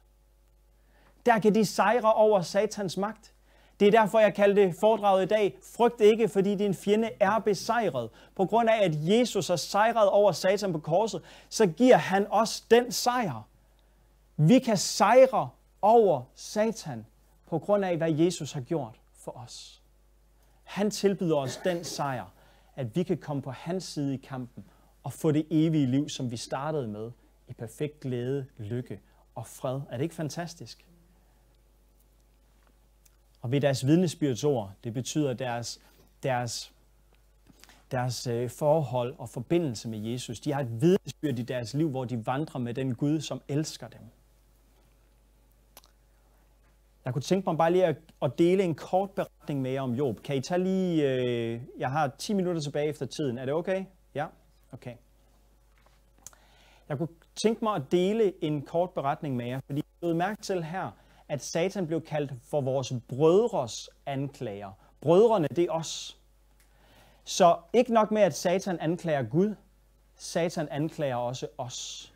Der kan de sejre over satans magt. Det er derfor, jeg kaldte foredraget i dag, frygt ikke, fordi din fjende er besejret. På grund af, at Jesus har sejret over Satan på korset, så giver han os den sejr. Vi kan sejre over Satan på grund af, hvad Jesus har gjort for os. Han tilbyder os den sejr, at vi kan komme på hans side i kampen og få det evige liv, som vi startede med, i perfekt glæde, lykke og fred. Er det ikke fantastisk? Og ved deres vidnesbyrdsord, det betyder deres, deres, deres øh, forhold og forbindelse med Jesus. De har et vidnesbyrd i deres liv, hvor de vandrer med den Gud, som elsker dem. Jeg kunne tænke mig bare lige at, at dele en kort beretning med jer om Job. Kan I tage lige... Øh, jeg har 10 minutter tilbage efter tiden. Er det okay? Ja? Okay. Jeg kunne tænke mig at dele en kort beretning med jer, fordi jeg mærke til her, at Satan blev kaldt for vores brødres anklager. Brødrene, det er os. Så ikke nok med, at Satan anklager Gud, Satan anklager også os.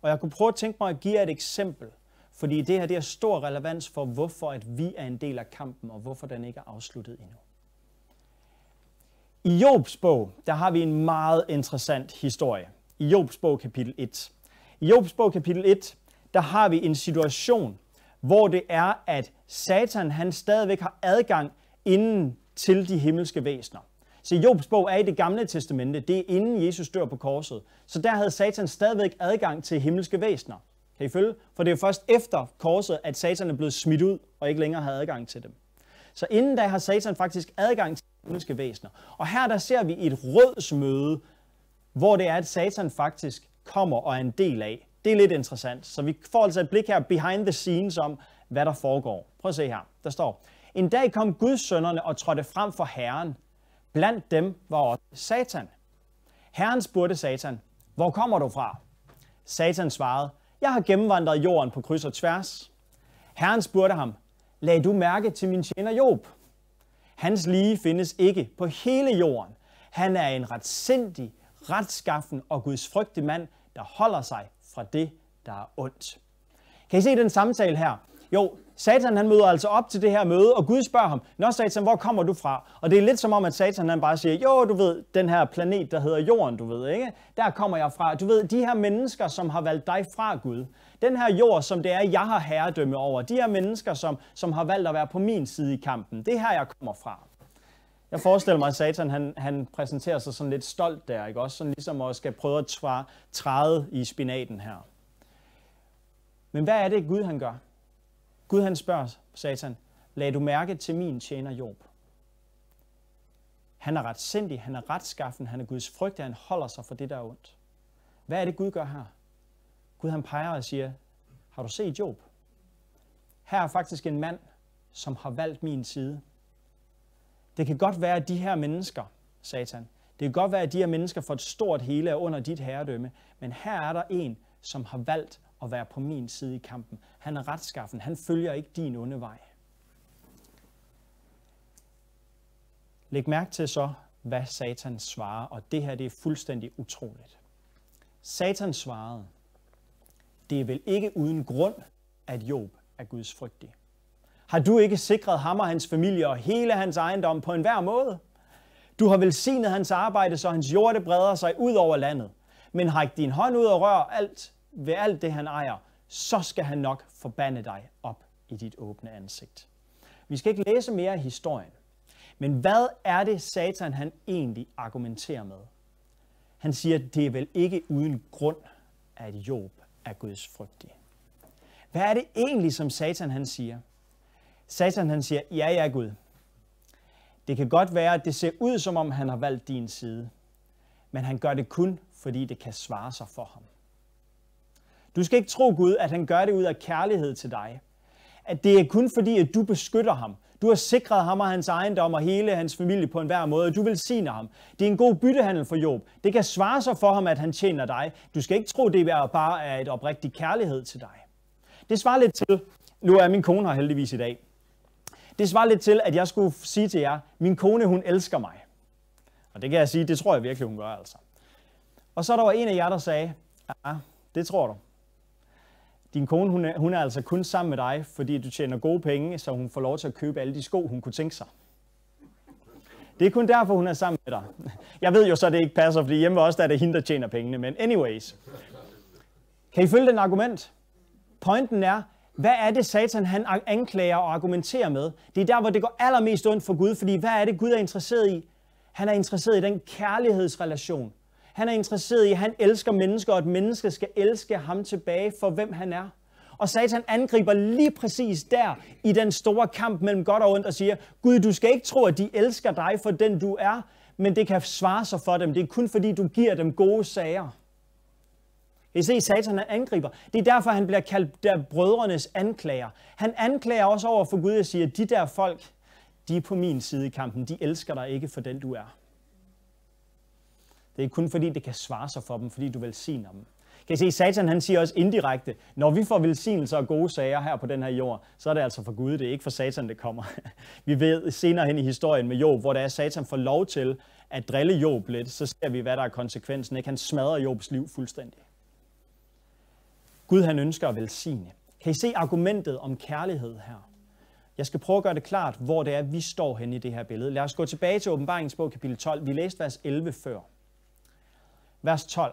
Og jeg kunne prøve at tænke mig at give jer et eksempel – fordi det her det har stor relevans for, hvorfor at vi er en del af kampen, og hvorfor den ikke er afsluttet endnu. I Jobs bog, der har vi en meget interessant historie. I Jobs bog kapitel 1. I Jobs bog kapitel 1, der har vi en situation, hvor det er, at Satan han stadigvæk har adgang inden til de himmelske væsener. Så Jobs bog er i det gamle testamente, det er inden Jesus dør på korset. Så der havde Satan stadigvæk adgang til himmelske væsener. Kan I følge? For det er jo først efter korset, at satan er blevet smidt ud og ikke længere har adgang til dem. Så inden da har satan faktisk adgang til himmelske væsener. Og her der ser vi et rødsmøde, hvor det er, at satan faktisk kommer og er en del af. Det er lidt interessant. Så vi får altså et blik her behind the scenes om, hvad der foregår. Prøv at se her. Der står, En dag kom Guds sønnerne og trådte frem for Herren. Blandt dem var også Satan. Herren spurgte Satan, hvor kommer du fra? Satan svarede, jeg har gennemvandret jorden på kryds og tværs. Herren spurgte ham, lag du mærke til min tjener Job? Hans lige findes ikke på hele jorden. Han er en retsindig, retskaffen og Guds frygtig mand, der holder sig fra det, der er ondt. Kan I se den samtale her? Jo, Satan han møder altså op til det her møde, og Gud spørger ham, Nå Satan, hvor kommer du fra? Og det er lidt som om, at Satan han bare siger, jo, du ved, den her planet, der hedder Jorden, du ved, ikke? Der kommer jeg fra. Du ved, de her mennesker, som har valgt dig fra Gud, den her jord, som det er, jeg har herredømme over, de her mennesker, som, som har valgt at være på min side i kampen, det er her, jeg kommer fra. Jeg forestiller mig, at Satan han, han præsenterer sig sådan lidt stolt der, ikke også? Sådan ligesom at skal prøve at træde i spinaten her. Men hvad er det, Gud han gør? Gud han spørger Satan, lag du mærke til min tjener Job? Han er retsindig, han er retskaffen, han er Guds frygt, han holder sig for det, der er ondt. Hvad er det, Gud gør her? Gud han peger og siger, har du set Job? Her er faktisk en mand, som har valgt min side. Det kan godt være, at de her mennesker, Satan, det kan godt være, at de her mennesker for et stort hele er under dit herredømme, men her er der en, som har valgt at være på min side i kampen. Han er retskaffen. Han følger ikke din onde vej. Læg mærke til så, hvad Satan svarer, og det her det er fuldstændig utroligt. Satan svarede, det er vel ikke uden grund, at Job er Guds frygtig. Har du ikke sikret ham og hans familie og hele hans ejendom på enhver måde? Du har velsignet hans arbejde, så hans jorde breder sig ud over landet. Men ræk din hånd ud og rør alt, ved alt det, han ejer, så skal han nok forbande dig op i dit åbne ansigt. Vi skal ikke læse mere af historien. Men hvad er det, Satan han egentlig argumenterer med? Han siger, at det er vel ikke uden grund, at Job er Guds frygtig. Hvad er det egentlig, som Satan han siger? Satan han siger, ja, ja, Gud. Det kan godt være, at det ser ud, som om han har valgt din side. Men han gør det kun, fordi det kan svare sig for ham. Du skal ikke tro Gud, at han gør det ud af kærlighed til dig. At det er kun fordi, at du beskytter ham. Du har sikret ham og hans ejendom og hele hans familie på enhver måde, og du velsigner ham. Det er en god byttehandel for Job. Det kan svare sig for ham, at han tjener dig. Du skal ikke tro, det er bare er et oprigtigt kærlighed til dig. Det svarer lidt til, nu er min kone her heldigvis i dag. Det svarer lidt til, at jeg skulle sige til jer, min kone hun elsker mig. Og det kan jeg sige, det tror jeg virkelig hun gør altså. Og så er der var en af jer, der sagde, ja, det tror du din kone, hun er, hun er altså kun sammen med dig, fordi du tjener gode penge, så hun får lov til at købe alle de sko, hun kunne tænke sig. Det er kun derfor, hun er sammen med dig. Jeg ved jo så, det ikke passer, fordi hjemme også der er det hende, der tjener pengene. Men anyways. Kan I følge den argument? Pointen er, hvad er det, Satan han anklager og argumenterer med? Det er der, hvor det går allermest ondt for Gud, fordi hvad er det, Gud er interesseret i? Han er interesseret i den kærlighedsrelation, han er interesseret i, at han elsker mennesker, og at mennesket skal elske ham tilbage for, hvem han er. Og Satan angriber lige præcis der i den store kamp mellem godt og ondt og siger, Gud, du skal ikke tro, at de elsker dig for den du er, men det kan svare sig for dem. Det er kun fordi, du giver dem gode sager. Kan I se, Satan han angriber? Det er derfor, han bliver kaldt der brødrenes anklager. Han anklager også over for Gud og siger, de der folk, de er på min side i kampen. De elsker dig ikke for den du er. Det er kun fordi, det kan svare sig for dem, fordi du velsigner dem. Kan I se, Satan han siger også indirekte, når vi får velsignelser og gode sager her på den her jord, så er det altså for Gud, det er ikke for Satan, det kommer. vi ved senere hen i historien med Job, hvor der er Satan får lov til at drille Job lidt, så ser vi, hvad der er konsekvensen. Ikke? Han smadrer Jobs liv fuldstændig. Gud han ønsker at velsigne. Kan I se argumentet om kærlighed her? Jeg skal prøve at gøre det klart, hvor det er, vi står hen i det her billede. Lad os gå tilbage til åbenbaringens bog, kapitel 12. Vi læste vers 11 før vers 12.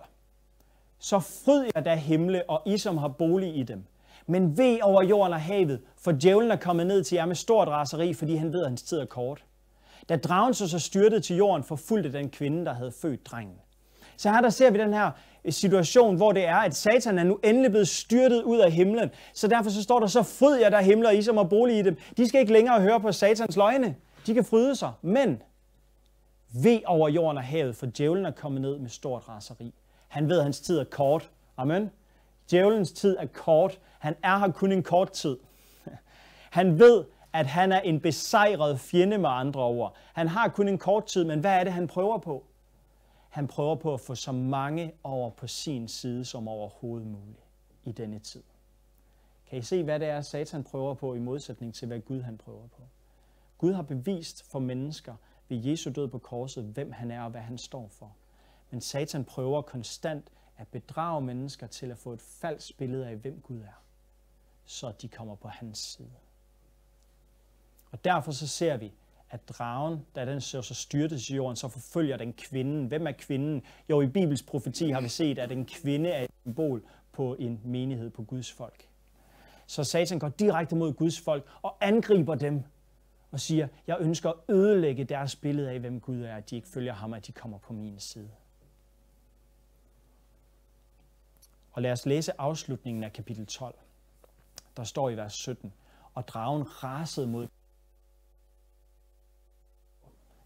Så fryd jer da himle, og I som har bolig i dem. Men ved over jorden og havet, for djævlen er kommet ned til jer med stort raseri, fordi han ved, at hans tid er kort. Da dragen så, så styrtede til jorden, forfulgte den kvinde, der havde født drengen. Så her der ser vi den her øh, situation, hvor det er, at satan er nu endelig blevet styrtet ud af himlen. Så derfor så står der, så fryd jer der himler, I som har bolig i dem. De skal ikke længere høre på satans løgne. De kan fryde sig. Men ved over jorden og havet, for djævlen er kommet ned med stort raseri. Han ved, at hans tid er kort. Amen. Djævelens tid er kort. Han er her kun en kort tid. Han ved, at han er en besejret fjende med andre ord. Han har kun en kort tid, men hvad er det, han prøver på? Han prøver på at få så mange over på sin side som overhovedet muligt i denne tid. Kan I se, hvad det er, Satan prøver på i modsætning til, hvad Gud han prøver på? Gud har bevist for mennesker, ved Jesu død på korset, hvem han er og hvad han står for. Men Satan prøver konstant at bedrage mennesker til at få et falsk billede af, hvem Gud er, så de kommer på hans side. Og derfor så ser vi, at dragen, da den så, så styrtes i jorden, så forfølger den kvinden. Hvem er kvinden? Jo, i Bibels profeti har vi set, at en kvinde er et symbol på en menighed, på Guds folk. Så Satan går direkte mod Guds folk og angriber dem og siger, jeg ønsker at ødelægge deres billede af, hvem Gud er, at de ikke følger ham, at de kommer på min side. Og lad os læse afslutningen af kapitel 12. Der står i vers 17, og dragen rasede mod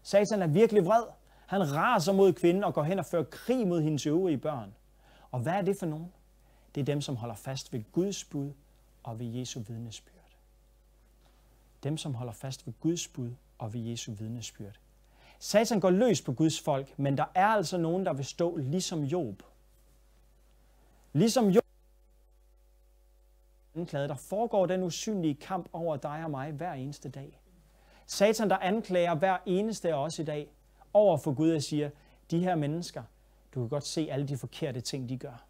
Satan er virkelig vred. Han raser mod kvinden og går hen og fører krig mod hendes øvrige børn. Og hvad er det for nogen? Det er dem, som holder fast ved Guds bud og ved Jesu vidnesbyrd. Dem, som holder fast ved Guds bud og ved Jesu vidnesbyrd. Satan går løs på Guds folk, men der er altså nogen, der vil stå ligesom Job. Ligesom Job der foregår den usynlige kamp over dig og mig hver eneste dag. Satan, der anklager hver eneste af os i dag over for Gud og siger, de her mennesker, du kan godt se alle de forkerte ting, de gør.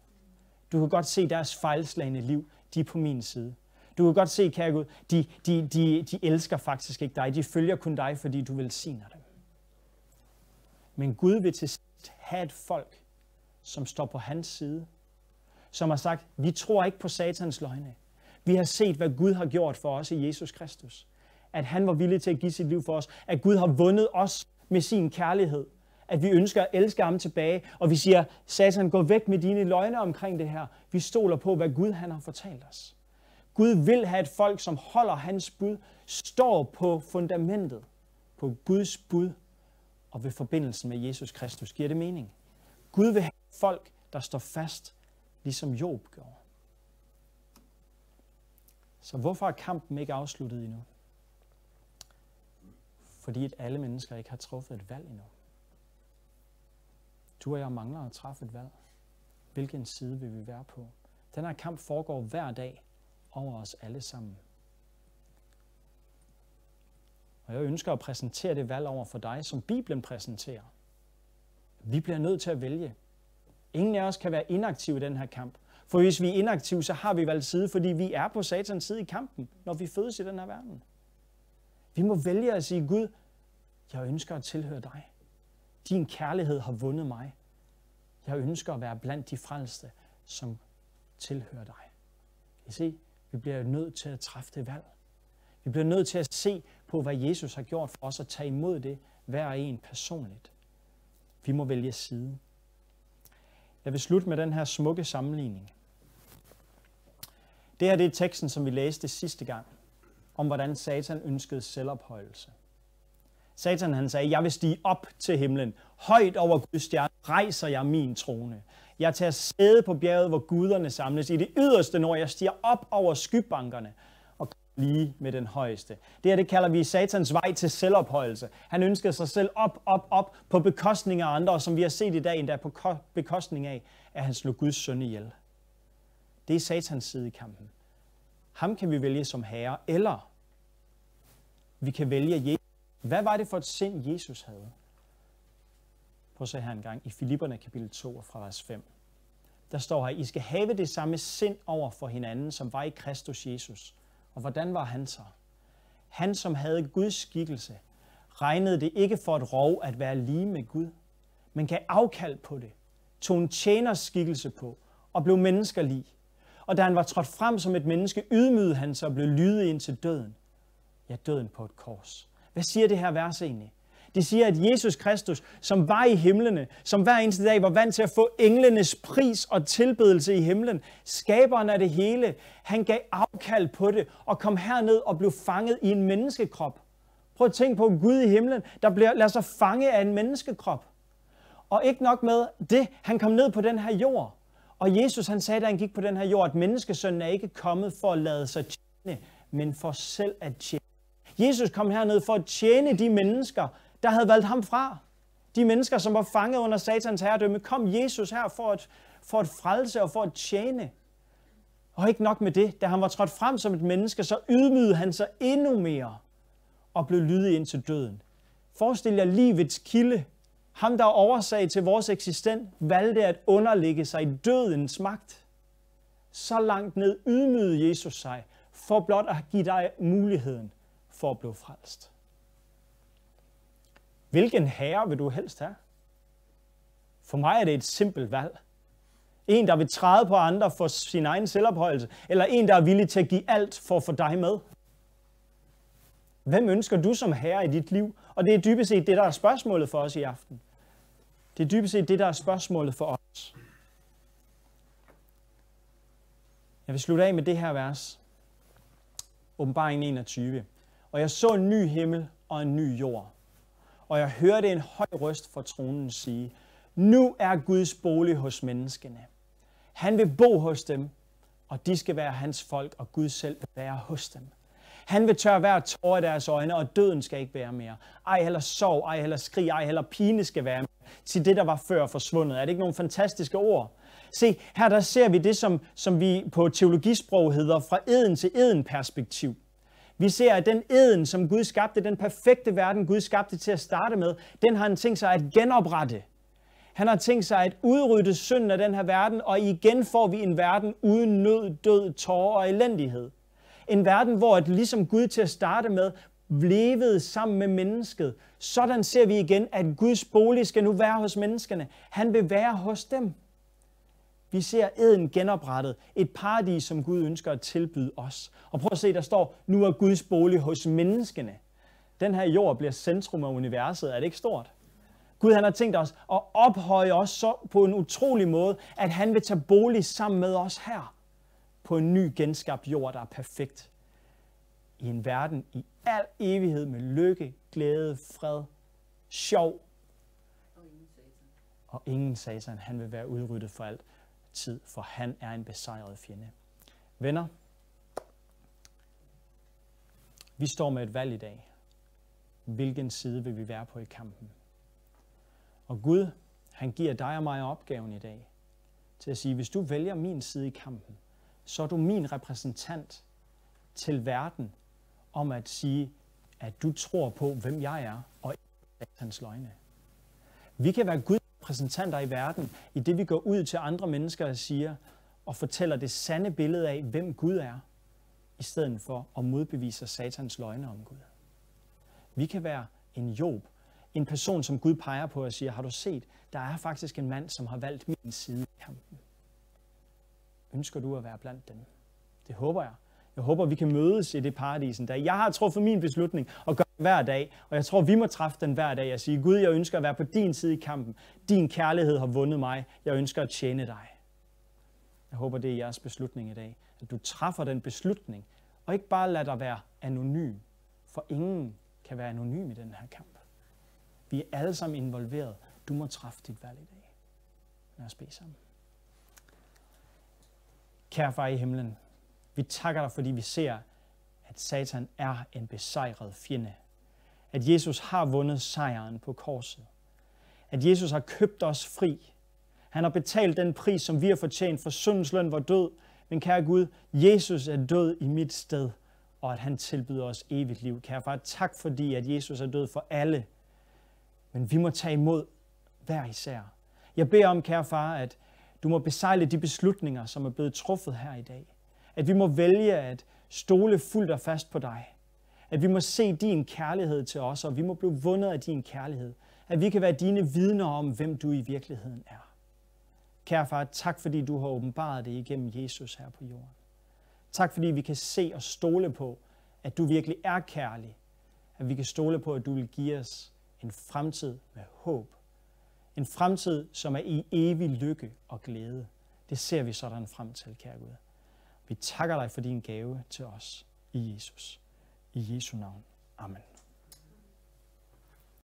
Du kan godt se deres fejlslagende liv, de er på min side. Du kan godt se, kære Gud, de, de, de, de elsker faktisk ikke dig. De følger kun dig, fordi du velsigner dem. Men Gud vil til sidst have et folk, som står på hans side, som har sagt, vi tror ikke på satans løgne. Vi har set, hvad Gud har gjort for os i Jesus Kristus. At han var villig til at give sit liv for os. At Gud har vundet os med sin kærlighed. At vi ønsker at elske ham tilbage. Og vi siger, Satan, gå væk med dine løgne omkring det her. Vi stoler på, hvad Gud han har fortalt os. Gud vil have et folk, som holder hans bud, står på fundamentet, på Guds bud og ved forbindelsen med Jesus Kristus. Giver det mening? Gud vil have folk, der står fast, ligesom Job gjorde. Så hvorfor er kampen ikke afsluttet endnu? Fordi at alle mennesker ikke har truffet et valg endnu. Du og jeg mangler at træffe et valg. Hvilken side vil vi være på? Den her kamp foregår hver dag over os alle sammen. Og jeg ønsker at præsentere det valg over for dig, som Bibelen præsenterer. Vi bliver nødt til at vælge. Ingen af os kan være inaktive i den her kamp. For hvis vi er inaktive, så har vi valgt side, fordi vi er på satans side i kampen, når vi fødes i den her verden. Vi må vælge at sige, Gud, jeg ønsker at tilhøre dig. Din kærlighed har vundet mig. Jeg ønsker at være blandt de frelste, som tilhører dig. Kan I se? Vi bliver nødt til at træffe det valg. Vi bliver nødt til at se på, hvad Jesus har gjort for os, og tage imod det hver en personligt. Vi må vælge side. Jeg vil slutte med den her smukke sammenligning. Det her det er teksten, som vi læste sidste gang, om hvordan Satan ønskede selvophøjelse. Satan han sagde, jeg vil stige op til himlen, højt over Guds stjerne, rejser jeg min trone. Jeg tager sæde på bjerget, hvor guderne samles. I det yderste når jeg stiger op over skybankerne og lige med den højeste. Det her det kalder vi satans vej til selvophøjelse. Han ønskede sig selv op, op, op på bekostning af andre, som vi har set i dag endda på bekostning af, at han slog Guds søn ihjel. Det er satans side i kampen. Ham kan vi vælge som herre, eller vi kan vælge Jesus. Hvad var det for et sind, Jesus havde? Prøv at se her en gang i Filipperne kapitel 2 fra vers 5. Der står her, I skal have det samme sind over for hinanden, som var i Kristus Jesus. Og hvordan var han så? Han, som havde Guds skikkelse, regnede det ikke for et rov at være lige med Gud, men gav afkald på det, tog en tjeners skikkelse på og blev menneskerlig. Og da han var trådt frem som et menneske, ydmygede han sig og blev lydig ind til døden. Ja, døden på et kors. Hvad siger det her vers egentlig? De siger, at Jesus Kristus, som var i himlene, som hver eneste dag var vant til at få englenes pris og tilbedelse i himlen, skaberen af det hele, han gav afkald på det og kom herned og blev fanget i en menneskekrop. Prøv at tænke på Gud i himlen, der bliver, lader sig fange af en menneskekrop. Og ikke nok med det, han kom ned på den her jord. Og Jesus han sagde, da han gik på den her jord, at menneskesønnen er ikke kommet for at lade sig tjene, men for selv at tjene. Jesus kom herned for at tjene de mennesker, der havde valgt ham fra. De mennesker, som var fanget under satans herredømme, kom Jesus her for at, for at frelse og for at tjene. Og ikke nok med det, da han var trådt frem som et menneske, så ydmygede han sig endnu mere og blev lydig ind til døden. Forestil jer livets kilde, ham der oversag til vores eksistens, valgte at underlægge sig i dødens magt. Så langt ned ydmygede Jesus sig, for blot at give dig muligheden for at blive frelst. Hvilken herre vil du helst have? For mig er det et simpelt valg. En, der vil træde på andre for sin egen selvophøjelse, eller en, der er villig til at give alt for at få dig med. Hvem ønsker du som herre i dit liv? Og det er dybest set det, der er spørgsmålet for os i aften. Det er dybest set det, der er spørgsmålet for os. Jeg vil slutte af med det her vers. Åbenbaringen 21. Og jeg så en ny himmel og en ny jord og jeg hørte en høj røst fra tronen sige, nu er Guds bolig hos menneskene. Han vil bo hos dem, og de skal være hans folk, og Gud selv vil være hos dem. Han vil tørre hver tårer i deres øjne, og døden skal ikke være mere. Ej heller sorg, ej heller skrig, ej heller pine skal være mere. Til det, der var før forsvundet. Er det ikke nogle fantastiske ord? Se, her der ser vi det, som, som vi på teologisprog hedder fra eden til eden perspektiv. Vi ser, at den eden, som Gud skabte, den perfekte verden, Gud skabte til at starte med, den har han tænkt sig at genoprette. Han har tænkt sig at udrydde synden af den her verden, og igen får vi en verden uden nød, død, tårer og elendighed. En verden, hvor at ligesom Gud til at starte med, levede sammen med mennesket. Sådan ser vi igen, at Guds bolig skal nu være hos menneskerne. Han vil være hos dem. Vi ser eden genoprettet, et paradis, som Gud ønsker at tilbyde os. Og prøv at se, der står, nu er Guds bolig hos menneskene. Den her jord bliver centrum af universet. Er det ikke stort? Gud han har tænkt os at ophøje os så på en utrolig måde, at han vil tage bolig sammen med os her på en ny genskabt jord, der er perfekt. I en verden i al evighed med lykke, glæde, fred, sjov. Og ingen satan, han vil være udryddet for alt tid, for han er en besejret fjende. Venner, vi står med et valg i dag. Hvilken side vil vi være på i kampen? Og Gud, han giver dig og mig opgaven i dag til at sige, hvis du vælger min side i kampen, så er du min repræsentant til verden om at sige, at du tror på, hvem jeg er, og ikke hans løgne. Vi kan være Gud repræsentanter i verden, i det vi går ud til andre mennesker og siger, og fortæller det sande billede af, hvem Gud er, i stedet for at modbevise satans løgne om Gud. Vi kan være en job, en person, som Gud peger på og siger, har du set, der er faktisk en mand, som har valgt min side i kampen. Ønsker du at være blandt dem? Det håber jeg. Jeg håber, vi kan mødes i det paradis en dag. Jeg har truffet min beslutning og gør det hver dag, og jeg tror, vi må træffe den hver dag og sige, Gud, jeg ønsker at være på din side i kampen. Din kærlighed har vundet mig. Jeg ønsker at tjene dig. Jeg håber, det er jeres beslutning i dag, at du træffer den beslutning, og ikke bare lader dig være anonym, for ingen kan være anonym i den her kamp. Vi er alle sammen involveret. Du må træffe dit valg i dag. Lad os bede sammen. Kære far i himlen, vi takker dig, fordi vi ser, at Satan er en besejret fjende. At Jesus har vundet sejren på korset. At Jesus har købt os fri. Han har betalt den pris, som vi har fortjent, for syndens løn var død. Men kære Gud, Jesus er død i mit sted, og at han tilbyder os evigt liv. Kære far, tak fordi, at Jesus er død for alle. Men vi må tage imod hver især. Jeg beder om, kære far, at du må besejle de beslutninger, som er blevet truffet her i dag. At vi må vælge at stole fuldt og fast på dig. At vi må se din kærlighed til os, og vi må blive vundet af din kærlighed. At vi kan være dine vidner om, hvem du i virkeligheden er. Kære far, tak fordi du har åbenbaret det igennem Jesus her på jorden. Tak fordi vi kan se og stole på, at du virkelig er kærlig. At vi kan stole på, at du vil give os en fremtid med håb. En fremtid, som er i evig lykke og glæde. Det ser vi sådan frem til, kære Gud. Vi takker dig for din gave til os i Jesus. I Jesu navn. Amen.